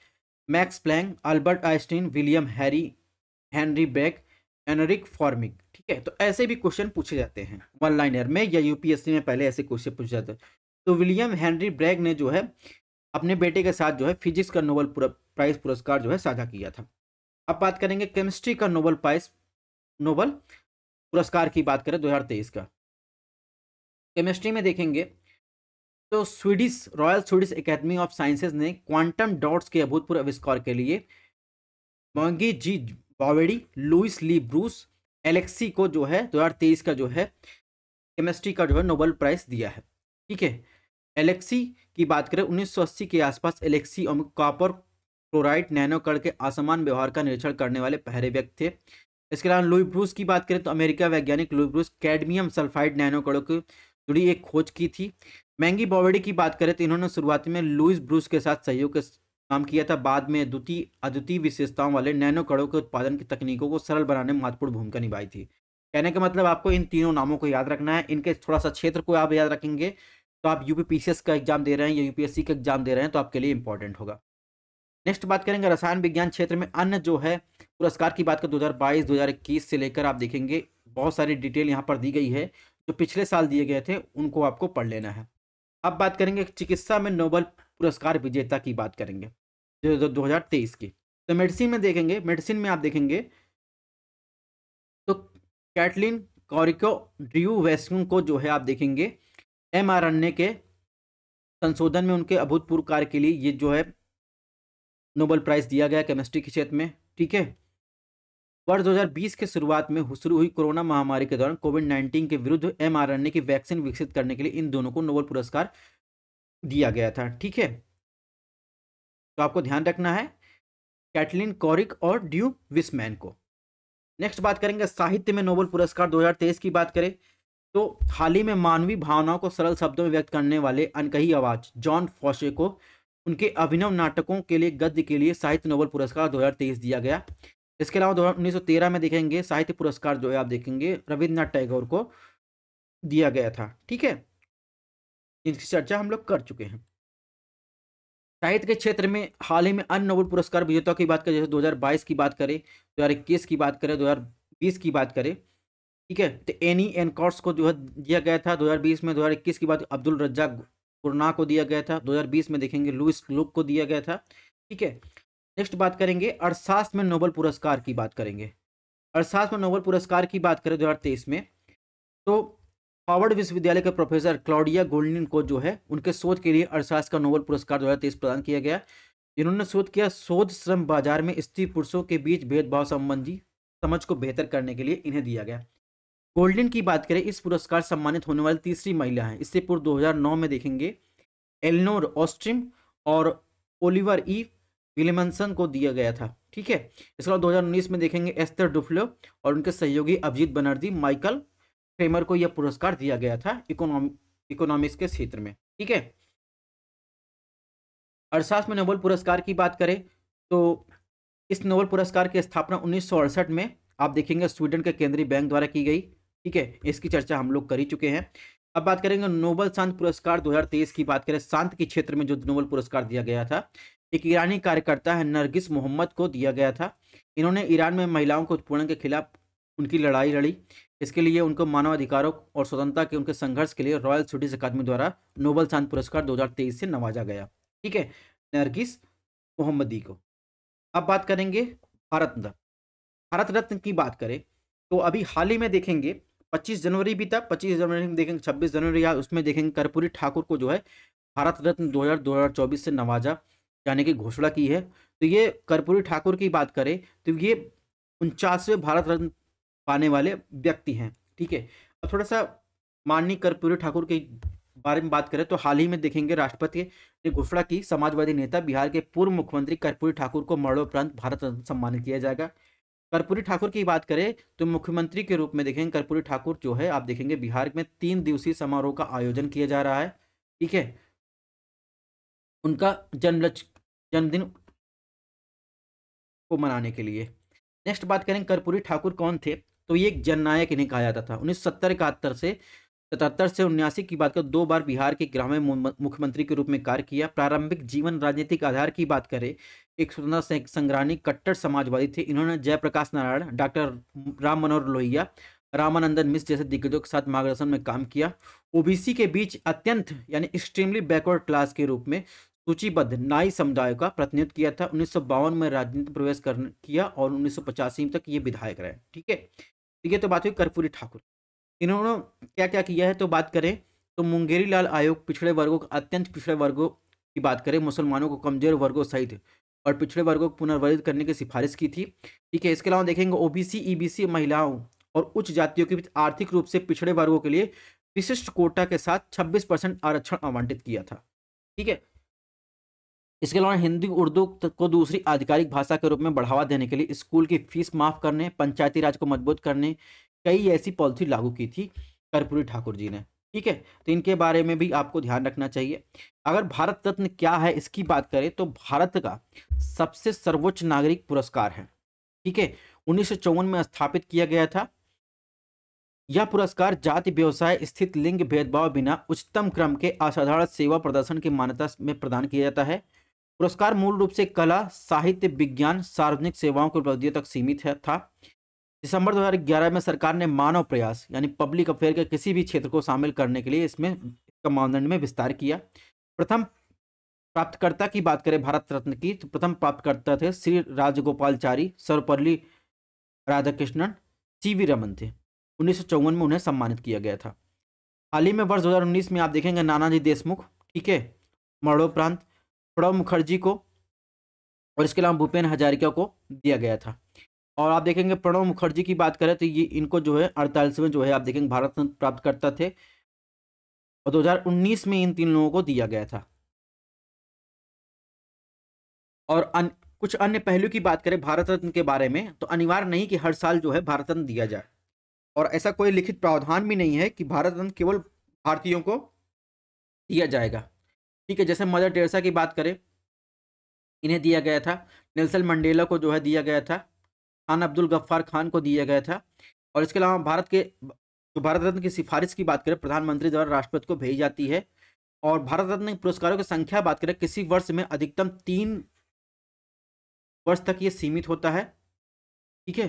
Max Planck Albert Einstein William Harry Henry Bragg Enrico Fermi ठीक है तो ऐसे भी क्वेश्चन पूछे जाते हैं वन लाइनर में या यूपीएससी में पहले ऐसे क्वेश्चन पूछे जाते हैं तो विलियम हेनरी ब्रैग ने जो है अपने बेटे के साथ जो है फिजिक्स का नोबल प्राइज पुरस्कार जो है साझा किया था अब बात करेंगे केमिस्ट्री का नोबल प्राइज नोबल पुरस्कार की बात करें दो का केमिस्ट्री में देखेंगे तो Swedish Royal Swedish Academy of Sciences ने क्वांटम डॉट्स के अभूतपूर्व आविष्कार के लिए मोंगी जी बावेडी लुइस ली ब्रूस एलेक्सी को जो है 2023 का जो है केमिस्ट्री का जो है नोबल प्राइज दिया है ठीक है एलेक्सी की बात करें उन्नीस के आसपास एलेक्सी और कॉपर क्लोराइड नैनो के असमान व्यवहार का निरीक्षण करने वाले पहले व्यक्ति थे इसके अलावा लुई ब्रूस की बात करें तो अमेरिका वैज्ञानिक Louis Brus cadmium sulphide nano की जुड़ी एक खोज की थी मैंगी बॉबेडी की बात करें तो इन्होंने शुरुआत में लुइस ब्रूस के साथ सहयोग काम किया था बाद में द्वितीय अद्वितीय विशेषताओं वाले नैनो कड़ों के उत्पादन की तकनीकों को सरल बनाने में महत्वपूर्ण भूमिका निभाई थी कहने का मतलब आपको इन तीनों नामों को याद रखना है इनके थोड़ा सा क्षेत्र को आप याद रखेंगे तो आप यूपीपीसीएस का एग्जाम दे रहे हैं या यूपीएससी का एग्जाम दे रहे हैं तो आपके लिए इंपॉर्टेंट होगा नेक्स्ट बात करेंगे रसायन विज्ञान क्षेत्र में अन्य जो है पुरस्कार की बात कर दो हज़ार से लेकर आप देखेंगे बहुत सारी डिटेल यहाँ पर दी गई है जो पिछले साल दिए गए थे उनको आपको पढ़ लेना है अब बात करेंगे चिकित्सा में नोबल पुरस्कार विजेता की बात करेंगे दो हज़ार तेईस की तो मेडिसिन में देखेंगे मेडिसिन में आप देखेंगे तो कैटलिन कॉरिको ड्रियू वेस्कुन को जो है आप देखेंगे एम आर के संशोधन में उनके अभूतपूर्व कार्य के लिए ये जो है नोबल प्राइज दिया गया केमिस्ट्री के क्षेत्र में ठीक है वर्ष 2020 के शुरुआत में शुरू हुई कोरोना महामारी के दौरान कोविड 19 के विरुद्ध एमआरएनए की वैक्सीन विकसित करने के लिए इन दोनों को नोबल पुरस्कार दिया गया था ठीक है तो आपको ध्यान रखना है कैटलिन कॉरिक और ड्यू विस्मैन को नेक्स्ट बात करेंगे साहित्य में नोबल पुरस्कार 2023 की बात करें तो हाल ही में मानवीय भावनाओं को सरल शब्दों में व्यक्त करने वाले अनकही आवाज जॉन फॉशे को उनके अभिनव नाटकों के लिए गद्य के लिए साहित्य नोबल पुरस्कार 2023 दिया गया इसके अलावा दो उन्नीस में देखेंगे साहित्य पुरस्कार जो है आप देखेंगे रविन्द्रनाथ टैगोर को दिया गया था ठीक है इनकी चर्चा हम लोग कर चुके हैं साहित्य के क्षेत्र में हाल ही में अन्य नोबल पुरस्कार विजेताओं की बात करें जैसे 2022 की बात करें दो की बात करें दो की बात करें ठीक है तो एनी एनकॉर्स को जो है दिया गया था 2020 में 2021 की बात अब्दुल रज्जा गुरना को दिया गया था 2020 में देखेंगे लुइस लुक को दिया गया था ठीक है नेक्स्ट बात करेंगे अर्थशास्त्र में नोबल पुरस्कार की बात करेंगे अर्थशास्त्र में नोबल पुरस्कार की बात करें दो में तो हार्वर्ड विश्वविद्यालय के प्रोफेसर क्लाउडिया गोल्डिन को जो है उनके शोध के लिए अर्थशास्त्र का नोबल पुरस्कार दो प्रदान किया गया इन्होंने शोध किया शोध श्रम बाजार में स्त्री पुरुषों के बीच भेदभाव संबंधी समझ को बेहतर करने के लिए इन्हें दिया गया गोल्डन की बात करें इस पुरस्कार सम्मानित होने वाली तीसरी महिला हैं इससे पूर्व 2009 में देखेंगे एलनोर ऑस्ट्रिम और ओलिवर ई विलेमसन को दिया गया था ठीक है इसके अलावा 2019 में देखेंगे एस्तर डुफ्लो और उनके सहयोगी अभिजीत बनर्जी माइकल क्रेमर को यह पुरस्कार दिया गया था इकोनॉमिक इकोनॉमिक्स के क्षेत्र में ठीक है अर्थशास्त्र में नोबल पुरस्कार की बात करें तो इस नोबल पुरस्कार की स्थापना उन्नीस में आप देखेंगे स्वीडन के केंद्रीय बैंक द्वारा की गई ठीक है इसकी चर्चा हम लोग कर ही चुके हैं अब बात करेंगे नोबल शांत पुरस्कार 2023 की बात करें शांत के क्षेत्र में जो नोबल पुरस्कार दिया गया था एक ईरानी कार्यकर्ता है नरगिस मोहम्मद को दिया गया था इन्होंने ईरान में महिलाओं को उत्पीड़न के खिलाफ उनकी लड़ाई लड़ी इसके लिए उनको मानवाधिकारों और स्वतंत्रता के उनके संघर्ष के लिए रॉयल स्वीडिश अकादमी द्वारा नोबल शांति पुरस्कार 2023 से नवाजा गया ठीक है नरगिस मोहम्मदी को अब बात करेंगे भारत रत्न भारत रत्न की बात करें तो अभी हाल ही में देखेंगे 25 जनवरी भी था 25 जनवरी में देखेंगे 26 जनवरी या उसमें देखेंगे कर्पूरी ठाकुर को जो है भारत रत्न दो 2024 से नवाजा जाने की घोषणा की है तो ये कर्पूरी ठाकुर की बात करें तो ये उनचासवें भारत रत्न पाने वाले व्यक्ति हैं ठीक है अब थोड़ा सा माननीय कर्पूरी ठाकुर के बारे में बात करें तो हाल ही में देखेंगे राष्ट्रपति ने घोषणा की समाजवादी नेता बिहार के पूर्व मुख्यमंत्री कर्पूरी ठाकुर को मरणोपरांत भारत रत्न सम्मानित किया जाएगा कर्पूरी ठाकुर की बात करें तो मुख्यमंत्री के रूप में देखेंगे कर्पूरी ठाकुर जो है आप देखेंगे बिहार में तीन दिवसीय समारोह का आयोजन किया जा रहा है ठीक है उनका जन्म जन्मदिन को मनाने के लिए नेक्स्ट बात करें कर्पूरी ठाकुर कौन थे तो ये एक जननायक इन्हें कहा जाता था उन्नीस सत्तर इकहत्तर से सतहत्तर से उन्यासी की बात करें दो बार बिहार के ग्रामीण मुख्यमंत्री के रूप में कार्य किया प्रारंभिक जीवन राजनीतिक आधार की बात करें एक स्वतंत्र संग्रामी कट्टर समाजवादी थे इन्होंने जयप्रकाश नारायण डॉक्टर राम मनोहर लोहिया रामानंदन मिश्र जैसे दिग्गजों के साथ मार्गदर्शन में काम किया ओबीसी के बीच अत्यंत यानी एक्सट्रीमली बैकवर्ड क्लास के रूप में सूचीबद्ध नाई समुदाय का प्रतिनिधित्व किया था उन्नीस में राजनीति प्रवेश कर किया और उन्नीस तक ये विधायक रहे ठीक है ठीक है तो बात हुई कर्पूरी ठाकुर इन्होंने क्या क्या किया है तो बात करें तो मुंगेरी लाल आयोग पिछड़े वर्गों अत्यंत पिछड़े वर्गों की बात करें मुसलमानों को कमजोर वर्गों सहित और पिछड़े वर्गों को पुनर्वर्धित करने की सिफारिश की थी ठीक है इसके अलावा देखेंगे ओबीसी ईबीसी महिलाओं और उच्च जातियों के बीच आर्थिक रूप से पिछड़े वर्गों के लिए विशिष्ट कोटा के साथ छब्बीस परसेंट आरक्षण आवंटित किया था ठीक है इसके अलावा हिंदी उर्दू को दूसरी आधिकारिक भाषा के रूप में बढ़ावा देने के लिए स्कूल की फीस माफ़ करने पंचायती राज को मजबूत करने कई ऐसी पॉलिसी लागू की थी कर्पूरी ठाकुर जी ने ठीक है तो इनके बारे में भी आपको ध्यान रखना चाहिए अगर भारत रत्न क्या है इसकी बात करें तो भारत का सबसे सर्वोच्च नागरिक पुरस्कार है ठीक है उन्नीस में स्थापित किया गया था यह पुरस्कार जाति व्यवसाय स्थित लिंग भेदभाव बिना उच्चतम क्रम के असाधारण सेवा प्रदर्शन की मान्यता में प्रदान किया जाता है पुरस्कार मूल रूप से कला साहित्य विज्ञान सार्वजनिक सेवाओं की उपलब्धियों तक सीमित है था दिसंबर 2011 में सरकार ने मानव प्रयास यानी पब्लिक अफेयर के किसी भी क्षेत्र को शामिल करने के लिए इसमें इसका मानदंड में विस्तार किया प्रथम प्राप्तकर्ता की बात करें भारत रत्न की तो प्रथम प्राप्तकर्ता थे श्री राजगोपालचारी सर्वपल्ली राधाकृष्णन सी वी रमन थे उन्नीस में उन्हें सम्मानित किया गया था हाल ही में वर्ष 2019 में आप देखेंगे नानाजी देशमुख ठीक है मरणोपरांत प्रणब मुखर्जी को और इसके अलावा भूपेन हजारिका को दिया गया था और आप देखेंगे प्रणब मुखर्जी की बात करें तो ये इनको जो है अड़तालीसवें जो है आप देखेंगे भारत रत्न प्राप्त करता थे और 2019 में इन तीन लोगों को दिया गया था और अन, कुछ अन्य पहलू की बात करें भारत रत्न के बारे में तो अनिवार्य नहीं कि हर साल जो है भारत रत्न दिया जाए और ऐसा कोई लिखित प्रावधान भी नहीं है कि भारत रत्न केवल भारतीयों को दिया जाएगा ठीक है जैसे मदर टेरेसा की बात करें इन्हें दिया गया था नेल्सन मंडेला को जो है दिया गया था खान अब्दुल गफ्फार खान को दिया गया था और इसके अलावा भारत के तो भारत रत्न की सिफारिश की बात करें प्रधानमंत्री द्वारा राष्ट्रपति को भेजी जाती है और भारत रत्न पुरस्कारों की संख्या बात करें किसी वर्ष में अधिकतम तीन वर्ष तक ये सीमित होता है ठीक है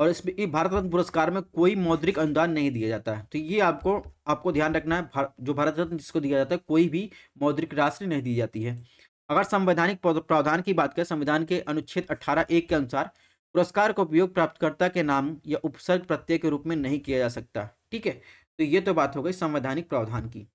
और इसमें भारत रत्न पुरस्कार में कोई मौद्रिक अनुदान नहीं दिया जाता है तो ये आपको आपको ध्यान रखना है भार, जो भारत रत्न जिसको दिया जाता है कोई भी मौद्रिक राशि नहीं दी जाती है अगर संवैधानिक प्रावधान की बात करें संविधान के अनुच्छेद अठारह एक के अनुसार पुरस्कार का उपयोग प्राप्तकर्ता के नाम या उपसर्ग प्रत्यय के रूप में नहीं किया जा सकता ठीक है तो ये तो बात हो गई संवैधानिक प्रावधान की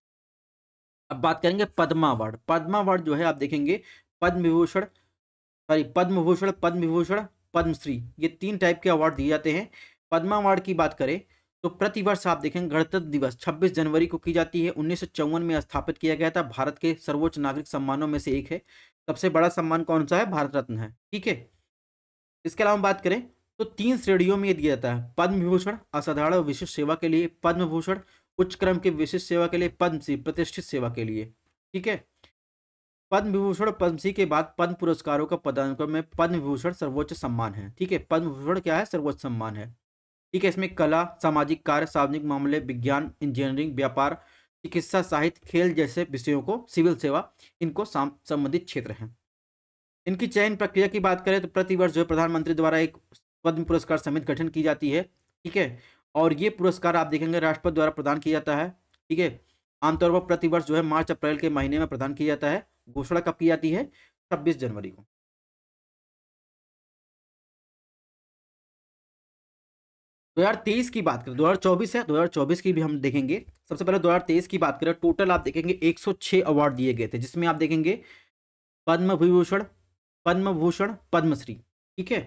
अब बात करेंगे पदमा अवार्ड पदमा अवार्ड जो है आप देखेंगे पद्म विभूषण सॉरी पद्म भूषण पद्म विभूषण पद्मश्री ये तीन टाइप के अवार्ड दिए जाते हैं पद्मा अवार्ड की बात करें तो प्रतिवर्ष आप देखें गणतंत्र दिवस 26 जनवरी को की जाती है उन्नीस में स्थापित किया गया था भारत के सर्वोच्च नागरिक सम्मानों में से एक है सबसे बड़ा सम्मान कौन सा है भारत रत्न है ठीक है इसके अलावा बात करें तो तीन श्रेणियों में ये दिया जाता है पद्म विभूषण असाधारण विशिष्ट सेवा के लिए पद्म भूषण उच्च क्रम के विशिष्ट सेवा के लिए पद्मश्री प्रतिष्ठित सेवा के लिए ठीक है पद्म विभूषण पद्म पद्मश्री के बाद पद्म पुरस्कारों का पदानुक्रम में पद्म विभूषण सर्वोच्च सम्मान है ठीक है पद्म विभूषण क्या है सर्वोच्च सम्मान है ठीक है इसमें कला सामाजिक कार्य सार्वजनिक मामले विज्ञान इंजीनियरिंग व्यापार चिकित्सा साहित्य खेल जैसे विषयों को सिविल सेवा इनको संबंधित क्षेत्र हैं इनकी चयन प्रक्रिया की बात करें तो प्रतिवर्ष जो प्रधानमंत्री द्वारा एक पद्म पुरस्कार समिति गठन की जाती है ठीक है और ये पुरस्कार आप देखेंगे राष्ट्रपति द्वारा प्रदान किया जाता है ठीक है आमतौर पर प्रतिवर्ष जो है मार्च अप्रैल के महीने में प्रदान किया जाता है घोषणा कब की जाती है छब्बीस जनवरी को दो हजार तेईस की बात करें दो हजार चौबीस है दो हजार चौबीस की भी हम देखेंगे सबसे पहले दो हजार तेईस की बात करें टोटल आप देखेंगे एक सौ छह अवार्ड दिए गए थे जिसमें आप देखेंगे पद्म विभूषण पद्म भूषण पद्मश्री ठीक है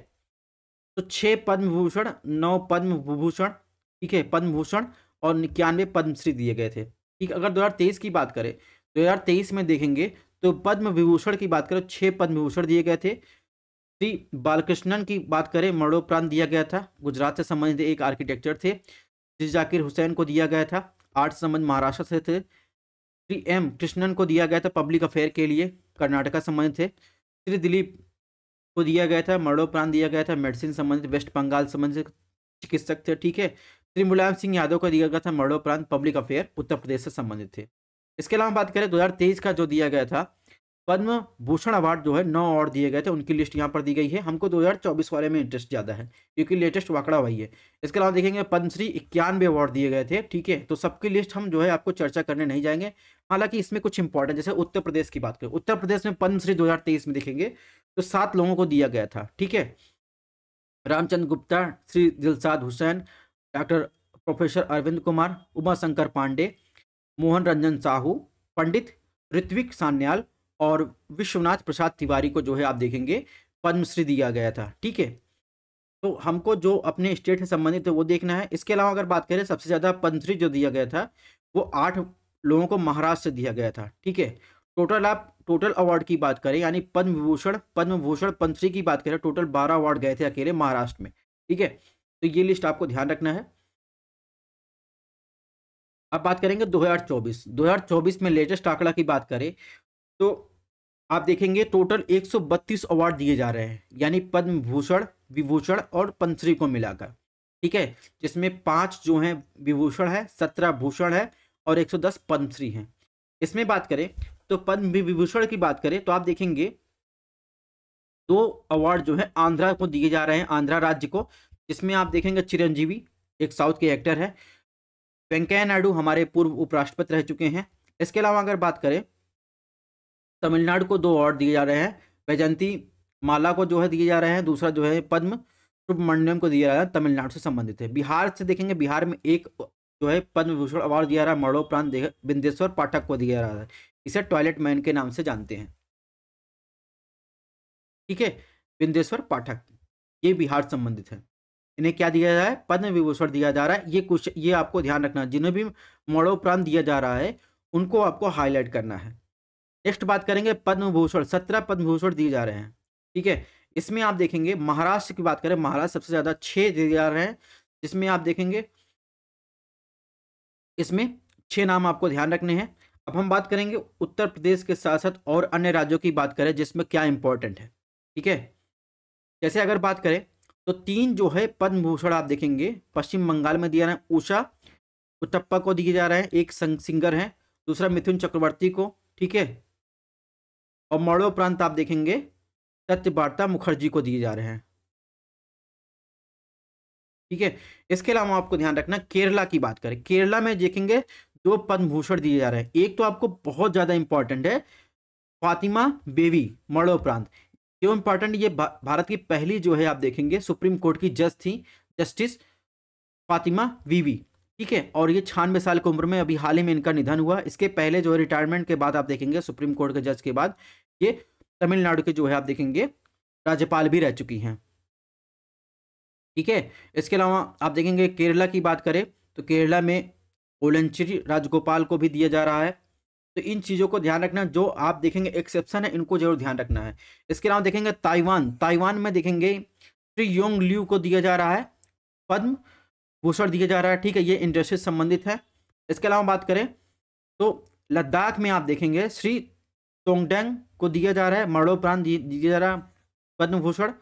तो छह पद्म भूषण नौ पद्म विभूषण ठीक है पद्म भूषण और इक्यानवे पद्मश्री दिए गए थे ठीक अगर तेईस की बात करें तेईस में देखेंगे तो पद्म विभूषण की बात करें छः पद्म विभूषण दिए गए थे श्री बालकृष्णन की बात करें मरणोपरांत दिया गया था गुजरात से संबंधित एक आर्किटेक्चर थे श्री जाकिर हुसैन को दिया गया था आर्ट संबंध महाराष्ट्र से थे श्री एम कृष्णन को दिया गया था पब्लिक अफेयर के लिए कर्नाटका संबंधित थे श्री दिलीप को दिया गया था मरणोपरांत दिया गया था मेडिसिन संबंधित वेस्ट बंगाल संबंधित चिकित्सक थे ठीक है श्री मुलायम सिंह यादव को दिया गया था मरणोपरांत पब्लिक अफेयर उत्तर प्रदेश से संबंधित थे इसके अलावा बात करें दो का जो दिया गया था पद्म भूषण अवार्ड जो है नौ और दिए गए थे उनकी लिस्ट यहाँ पर दी गई है हमको 2024 वाले में इंटरेस्ट ज़्यादा है क्योंकि लेटेस्ट वाकड़ा वही है इसके अलावा देखेंगे पद्मश्री इक्यानवे अवार्ड दिए गए थे ठीक है तो सबकी लिस्ट हम जो है आपको चर्चा करने नहीं जाएंगे हालांकि इसमें कुछ इंपॉर्टेंट जैसे उत्तर प्रदेश की बात करें उत्तर प्रदेश में पद्मश्री दो में देखेंगे तो सात लोगों को दिया गया था ठीक है रामचंद्र गुप्ता श्री दिलसाद हुसैन डॉक्टर प्रोफेसर अरविंद कुमार उमा शंकर पांडे मोहन रंजन साहू पंडित ऋत्विक सान्याल और विश्वनाथ प्रसाद तिवारी को जो है आप देखेंगे पद्मश्री दिया गया था ठीक है तो हमको जो अपने स्टेट से संबंधित है वो देखना है इसके अलावा अगर बात करें सबसे ज़्यादा पद्मश्री जो दिया गया था वो आठ लोगों को महाराष्ट्र से दिया गया था ठीक है टोटल आप टोटल अवार्ड की बात करें यानी पद्म विभूषण पद्म भूषण पंथ्री की बात करें टोटल बारह अवार्ड गए थे अकेले महाराष्ट्र में ठीक है तो ये लिस्ट आपको ध्यान रखना है अब बात करेंगे 2024 2024 में लेटेस्ट आंकड़ा की बात करें तो आप देखेंगे टोटल 132 अवार्ड दिए जा रहे हैं यानी पद्म भूषण विभूषण और पंचरी को मिलाकर ठीक है जिसमें पांच जो हैं विभूषण है सत्रह भूषण है और एक पद्मश्री हैं इसमें बात करें तो पद्म विभूषण की बात करें तो आप देखेंगे दो अवार्ड जो है आंध्रा को दिए जा रहे हैं आंध्रा राज्य को जिसमें आप देखेंगे चिरंजीवी एक साउथ के एक्टर है वेंकैया नायडू हमारे पूर्व उपराष्ट्रपति रह चुके हैं इसके अलावा अगर बात करें तमिलनाडु को दो अवार्ड दिए जा रहे हैं वैजंती माला को जो है दिए जा रहे हैं दूसरा जो है पद्म सुब्रमण्यम को दिया जा रहा है तमिलनाडु से संबंधित है बिहार से देखेंगे बिहार में एक जो है पद्म भूषण अवार्ड दिया जा रहा है मरणोपरांत बिंदेश्वर पाठक को दिया जा रहा है इसे टॉयलेट मैन के नाम से जानते हैं ठीक है बिंदेश्वर पाठक ये बिहार संबंधित है इन्हें क्या दिया जा रहा है पद्म विभूषण दिया जा रहा है ये कुछ ये आपको ध्यान रखना जिन्हें भी मरणोपरांत दिया जा रहा है उनको आपको हाईलाइट करना है नेक्स्ट बात करेंगे पद्म भूषण सत्रह पद्म भूषण दिए जा रहे हैं ठीक है इसमें आप देखेंगे महाराष्ट्र की बात करें महाराष्ट्र सबसे ज़्यादा छः दिए जा रहे हैं जिसमें आप देखेंगे इसमें छः नाम आपको ध्यान रखने हैं अब हम बात करेंगे उत्तर प्रदेश के साथ साथ और अन्य राज्यों की बात करें जिसमें क्या इंपॉर्टेंट है ठीक है जैसे अगर बात करें तो तीन जो है पद्म भूषण आप देखेंगे पश्चिम बंगाल में दिया है उषा उटप्पा को दिए जा रहे हैं एक सिंगर है दूसरा मिथुन चक्रवर्ती को ठीक है और प्रांत आप देखेंगे सत्यवार्ता मुखर्जी को दिए जा रहे हैं ठीक है इसके अलावा आपको ध्यान रखना केरला की बात करें केरला में देखेंगे दो पद्म भूषण दिए जा रहे हैं एक तो आपको बहुत ज़्यादा इंपॉर्टेंट है फातिमा बेवी प्रांत क्यों इंपॉर्टेंट ये भारत की पहली जो है आप देखेंगे सुप्रीम कोर्ट की जज थी जस्टिस फातिमा वीवी ठीक है और ये छियानवे साल की उम्र में अभी हाल ही में इनका निधन हुआ इसके पहले जो है रिटायरमेंट के बाद आप देखेंगे सुप्रीम कोर्ट के जज के बाद ये तमिलनाडु के जो है आप देखेंगे राज्यपाल भी रह चुकी हैं ठीक है इसके अलावा आप देखेंगे केरला की बात करें तो केरला में ओलंचरी राजगोपाल को भी दिया जा रहा है तो इन चीज़ों को ध्यान रखना जो आप देखेंगे एक्सेप्शन है इनको जरूर ध्यान रखना है इसके अलावा देखेंगे ताइवान ताइवान में देखेंगे श्री योंग ल्यू को दिया जा रहा है पद्म भूषण दिया जा रहा है ठीक है ये इंडस्ट्री संबंधित है इसके अलावा बात करें तो लद्दाख में आप देखेंगे श्री तोंगडेंग को दिया जा रहा है मरणोपरांत दिया जा रहा है पद्म भूषण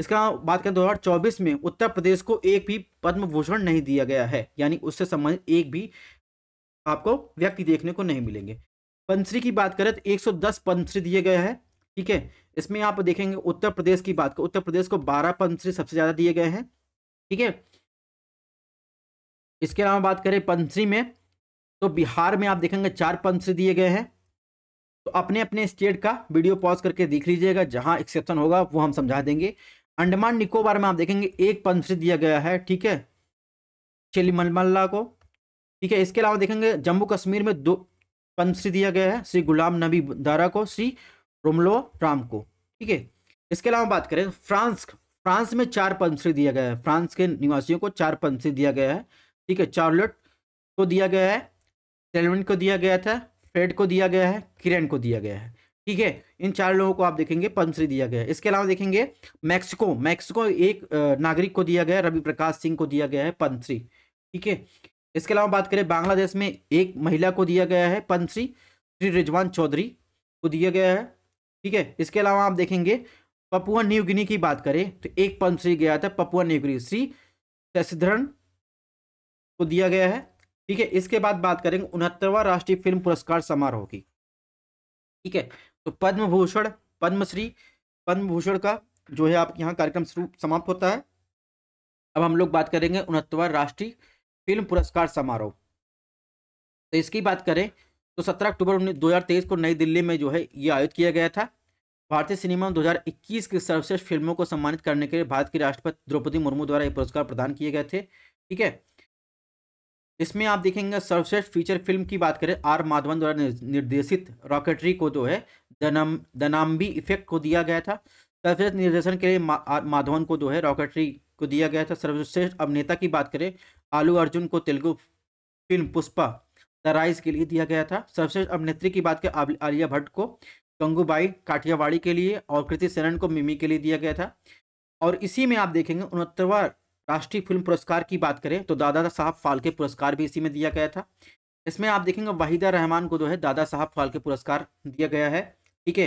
इसके अलावा बात करें चौबीस में उत्तर प्रदेश को एक भी पद्म भूषण नहीं दिया गया है यानी उससे संबंधित एक भी आपको व्यक्ति देखने को नहीं मिलेंगे पंसरी की बात करें तो 110 पंसरी दिए गए हैं ठीक है इसमें आप देखेंगे उत्तर प्रदेश की बात करें उत्तर प्रदेश को 12 पंसरी सबसे ज़्यादा दिए गए हैं ठीक है इसके अलावा बात करें पंसरी में तो बिहार में आप देखेंगे चार पंसरी दिए गए हैं तो अपने अपने स्टेट का वीडियो पॉज करके देख लीजिएगा जहां एक्सेप्शन होगा वो हम समझा देंगे अंडमान निकोबार में आप देखेंगे एक पंसरी दिया गया है ठीक है चिलिमलमल्ला को ठीक है इसके अलावा देखेंगे जम्मू कश्मीर में दो पद्मश्री दिया गया है श्री गुलाम नबी दारा को श्री रोमलो राम को ठीक है इसके अलावा बात करें फ्रांस फ्रांस में चार पद्मश्री दिया गया है फ्रांस के निवासियों को चार पद्मश्री दिया गया है ठीक है चार्लट को दिया गया है सेलवन को दिया गया था फ्रेड को दिया गया है किरण को दिया गया है ठीक है इन चार लोगों को आप देखेंगे पद्मश्री दिया गया है इसके अलावा देखेंगे मैक्सिको मैक्सिको एक नागरिक को दिया गया है रवि प्रकाश सिंह को दिया गया है पद्मश्री ठीक है इसके अलावा बात करें बांग्लादेश में एक महिला को दिया गया है पद्मश्री श्री रिजवान चौधरी को दिया गया है ठीक है इसके अलावा आप देखेंगे पपुआ न्यूगिनी की बात करें तो एक पद्मश्री गया था पपुआ न्यूगिनी श्री शशिधरन को दिया गया है ठीक है इसके बाद बात करेंगे उनहत्तरवा राष्ट्रीय फिल्म पुरस्कार समारोह की ठीक है तो पद्म भूषण पद्मश्री पद्म भूषण का जो है आप यहाँ कार्यक्रम समाप्त होता है अब हम लोग बात करेंगे उनहत्तरवा राष्ट्रीय फिल्म पुरस्कार समारोह तो इसकी बात करें तो 17 अक्टूबर उन्नीस को नई दिल्ली में जो है ये आयोजित किया गया था भारतीय सिनेमा में 2021 की सर्वश्रेष्ठ फिल्मों को सम्मानित करने के लिए भारत के राष्ट्रपति द्रौपदी मुर्मू द्वारा ये पुरस्कार प्रदान किए गए थे ठीक है इसमें आप देखेंगे सर्वश्रेष्ठ फीचर फिल्म की बात करें आर माधवन द्वारा निर्देशित रॉकेटरी को जो है दनाम्बी इफेक्ट को दिया गया था सर्वश्रेष्ठ निर्देशन के लिए माधवन को जो है रॉकेटरी को दिया गया था सर्वश्रेष्ठ अभिनेता की बात करें आलू अर्जुन को Telugu film Pushpa the rise के लिए दिया गया था सर्वश्रेष्ठ अभिनेत्री की बात करें आलिया भट्ट को गंगूबाई काठियावाड़ी के लिए और कृति सेनन को मिमी के लिए दिया गया था और इसी में आप देखेंगे उनहत्तरवा राष्ट्रीय फिल्म पुरस्कार की बात करें तो दादा साहब फाल्के पुरस्कार भी इसी में दिया गया था इसमें आप देखेंगे वाहिदा रहमान को जो है दादा साहब फाल्के पुरस्कार दिया गया है ठीक है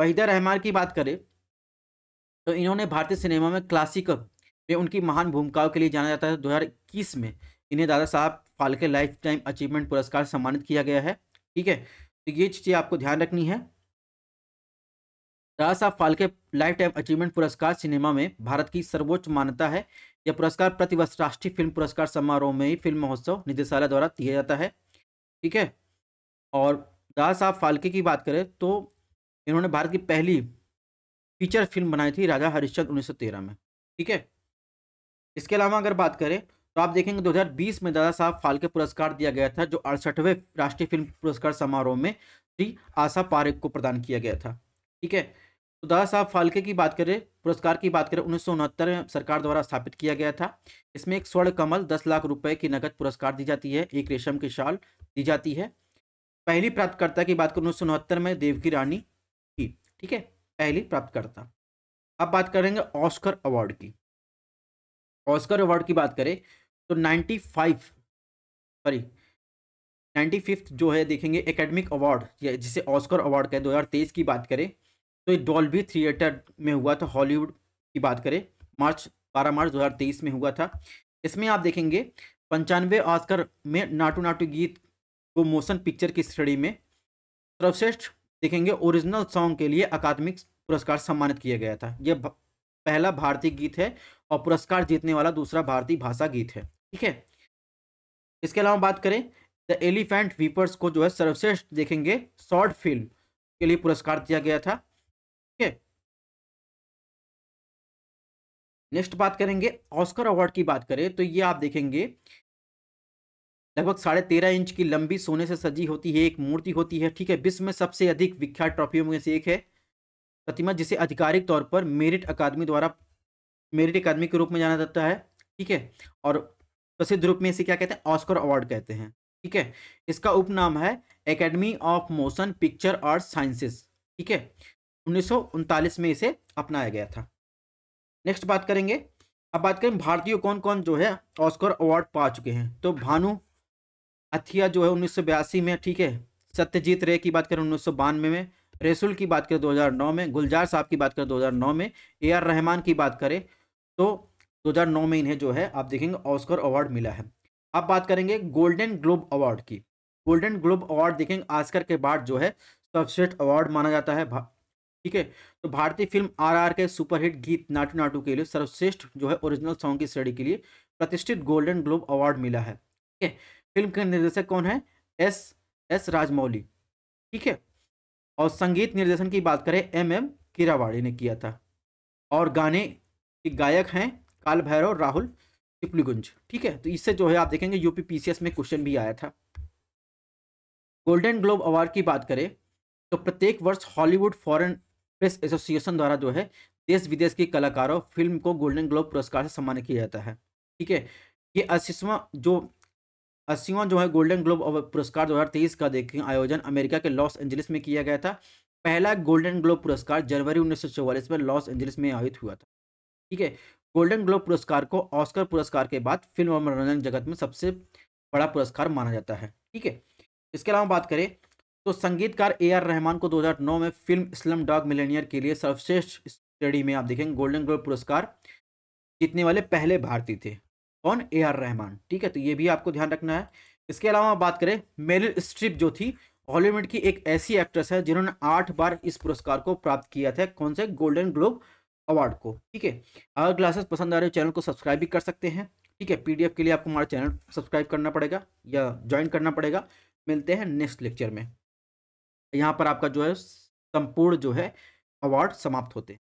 वहीदा रहमान की बात करें तो इन्होंने भारतीय सिनेमा में क्लासिक वे उनकी महान भूमिकाओं के लिए जाना जाता है दो हज़ार इक्कीस में इन्हें दादा साहब फालके लाइफ टाइम अचीवमेंट पुरस्कार सम्मानित किया गया है ठीक है तो ये चीज़ें आपको ध्यान रखनी है Dada Saheb Phalke lifetime achievement पुरस्कार सिनेमा में भारत की सर्वोच्च मान्यता है यह पुरस्कार प्रतिवर्ष राष्ट्रीय फिल्म पुरस्कार समारोह में ही फिल्म महोत्सव निदेशालय द्वारा दिया जाता है ठीक है और दादा साहब फाल्के की बात करें तो इन्होंने भारत की पहली फीचर फिल्म बनाई थी राजा हरिश्चंद्र 1913 में ठीक है इसके अलावा अगर बात करें तो आप देखेंगे 2020 में दादा साहब फाल्के पुरस्कार दिया गया था जो अड़सठवें राष्ट्रीय फिल्म पुरस्कार समारोह में श्री आशा पारेख को प्रदान किया गया था ठीक है तो दादा साहब फाल्के की बात करें पुरस्कार की बात करें उन्नीस में सरकार द्वारा स्थापित किया गया था इसमें एक स्वर्ण कमल दस लाख रुपए की नकद पुरस्कार दी जाती है एक रेशम की शाल दी जाती है पहली प्राप्तकर्ता की बात करें उन्नीस में देवकी रानी की ठीक है पहली प्राप्तकर्ता अब बात करेंगे ऑस्कर अवार्ड की ऑस्कर अवार्ड की बात करें तो ninety five sorry ninety fifth जो है देखेंगे एकेडमिक अवार्ड जिसे ऑस्कर अवार्ड का दो हज़ार तेईस की बात करें तो डॉल्बी थिएटर में हुआ था हॉलीवुड की बात करें मार्च बारह मार्च दो हज़ार तेईस में हुआ था इसमें आप देखेंगे पंचानवे ऑस्कर में नाटू नाटू गीत को मोशन पिक्चर की श्रेणी में सर्वश्रेष्ठ देखेंगे ओरिजिनल सॉन्ग के लिए अकादमिक पुरस्कार सम्मानित किया गया था यह पहला भारतीय गीत है और पुरस्कार जीतने वाला दूसरा भारतीय भाषा गीत है ठीक है इसके अलावा बात करें द एलिफेंट वीपर्स को जो है सर्वश्रेष्ठ देखेंगे शॉर्ट फिल्म के लिए पुरस्कार दिया गया था ठीक है नेक्स्ट बात करेंगे ऑस्कर अवार्ड की बात करें तो ये आप देखेंगे लगभग साढ़े तेरह इंच की लंबी सोने से सजी होती है एक मूर्ति होती है ठीक है विश्व में सबसे अधिक विख्यात ट्रॉफियों में से एक है प्रतिमा जिसे आधिकारिक तौर पर मेरिट अकादमी द्वारा मेरिट अकादमी के रूप में जाना जाता है ठीक है और प्रसिद्ध रूप में इसे क्या कहते हैं ऑस्कर अवार्ड कहते हैं ठीक है इसका उपनाम है एकेडमी ऑफ मोशन पिक्चर और साइंसेस ठीक है उन्नीस में इसे अपनाया गया था नेक्स्ट बात करेंगे अब बात करें भारतीय कौन कौन जो है ऑस्कर अवार्ड पा चुके हैं तो भानु अथिया जो है उन्नीस में ठीक है सत्यजीत रे की बात करें उन्नीस में रेसुल की बात करें 2009 में गुलजार साहब की बात करें 2009 में ए आर रहमान की बात करें तो 2009 में इन्हें जो है आप देखेंगे ऑस्कर अवार्ड मिला है अब बात करेंगे गोल्डन ग्लोब अवार्ड की गोल्डन ग्लोब अवार्ड देखेंगे आस्कर के बाद जो है सर्वश्रेष्ठ अवार्ड माना जाता है ठीक है तो भारतीय फिल्म आरआर के सुपरहिट गीत नाटू नाटू के लिए सर्वश्रेष्ठ जो है ओरिजिनल सॉन्ग की श्रेणी के लिए प्रतिष्ठित गोल्डन ग्लोब अवार्ड मिला है ठीक है फिल्म के निर्देशक कौन है एस एस राजमौली ठीक है और संगीत निर्देशन की बात करें एम एम किरावाड़ी ने किया था और गाने ये गायक हैं काल भैरव राहुल चिपलीगुंज ठीक है तो इससे जो है आप देखेंगे यूपी पीसीएस में क्वेश्चन भी आया था गोल्डन ग्लोब अवार्ड की बात करें तो प्रत्येक वर्ष हॉलीवुड फॉरेन प्रेस एसोसिएशन द्वारा जो है देश विदेश के कलाकारों फिल्म को गोल्डन ग्लोब पुरस्कार से सम्मानित किया जाता है ठीक है ये अस्सीवा जो अस्सीवा जो है गोल्डन ग्लोब पुरस्कार दो का देखिए आयोजन अमेरिका के लॉस एंजलिस में किया गया था पहला गोल्डन ग्लोब पुरस्कार जनवरी उन्नीस में लॉस एंजलिस में आयोजित हुआ था ठीक है गोल्डन ग्लोब पुरस्कार को ऑस्कर पुरस्कार के बाद फिल्म और मनोरंजन जगत में सबसे बड़ा पुरस्कार माना जाता है ठीक है इसके अलावा बात करें तो संगीतकार ए आर रहमान को 2009 में फिल्म स्लम डॉग मिलेनियर के लिए सर्वश्रेष्ठ स्टडी में आप देखेंगे गोल्डन ग्लोब पुरस्कार जीतने वाले पहले भारतीय थे कौन ए आर रहमान ठीक है तो ये भी आपको ध्यान रखना है इसके अलावा बात करें मेरिल स्ट्रिप जो थी हॉलीवुड की एक ऐसी एक्ट्रेस है जिन्होंने आठ बार इस पुरस्कार को प्राप्त किया था कौन से गोल्डन ग्लोब अवार्ड को ठीक है अगर क्लासेस पसंद आ रहे हो चैनल को सब्सक्राइब भी कर सकते हैं ठीक है पीडीएफ के लिए आपको हमारा चैनल सब्सक्राइब करना पड़ेगा या ज्वाइन करना पड़ेगा मिलते हैं नेक्स्ट लेक्चर में यहाँ पर आपका जो है संपूर्ण जो है अवार्ड समाप्त होते हैं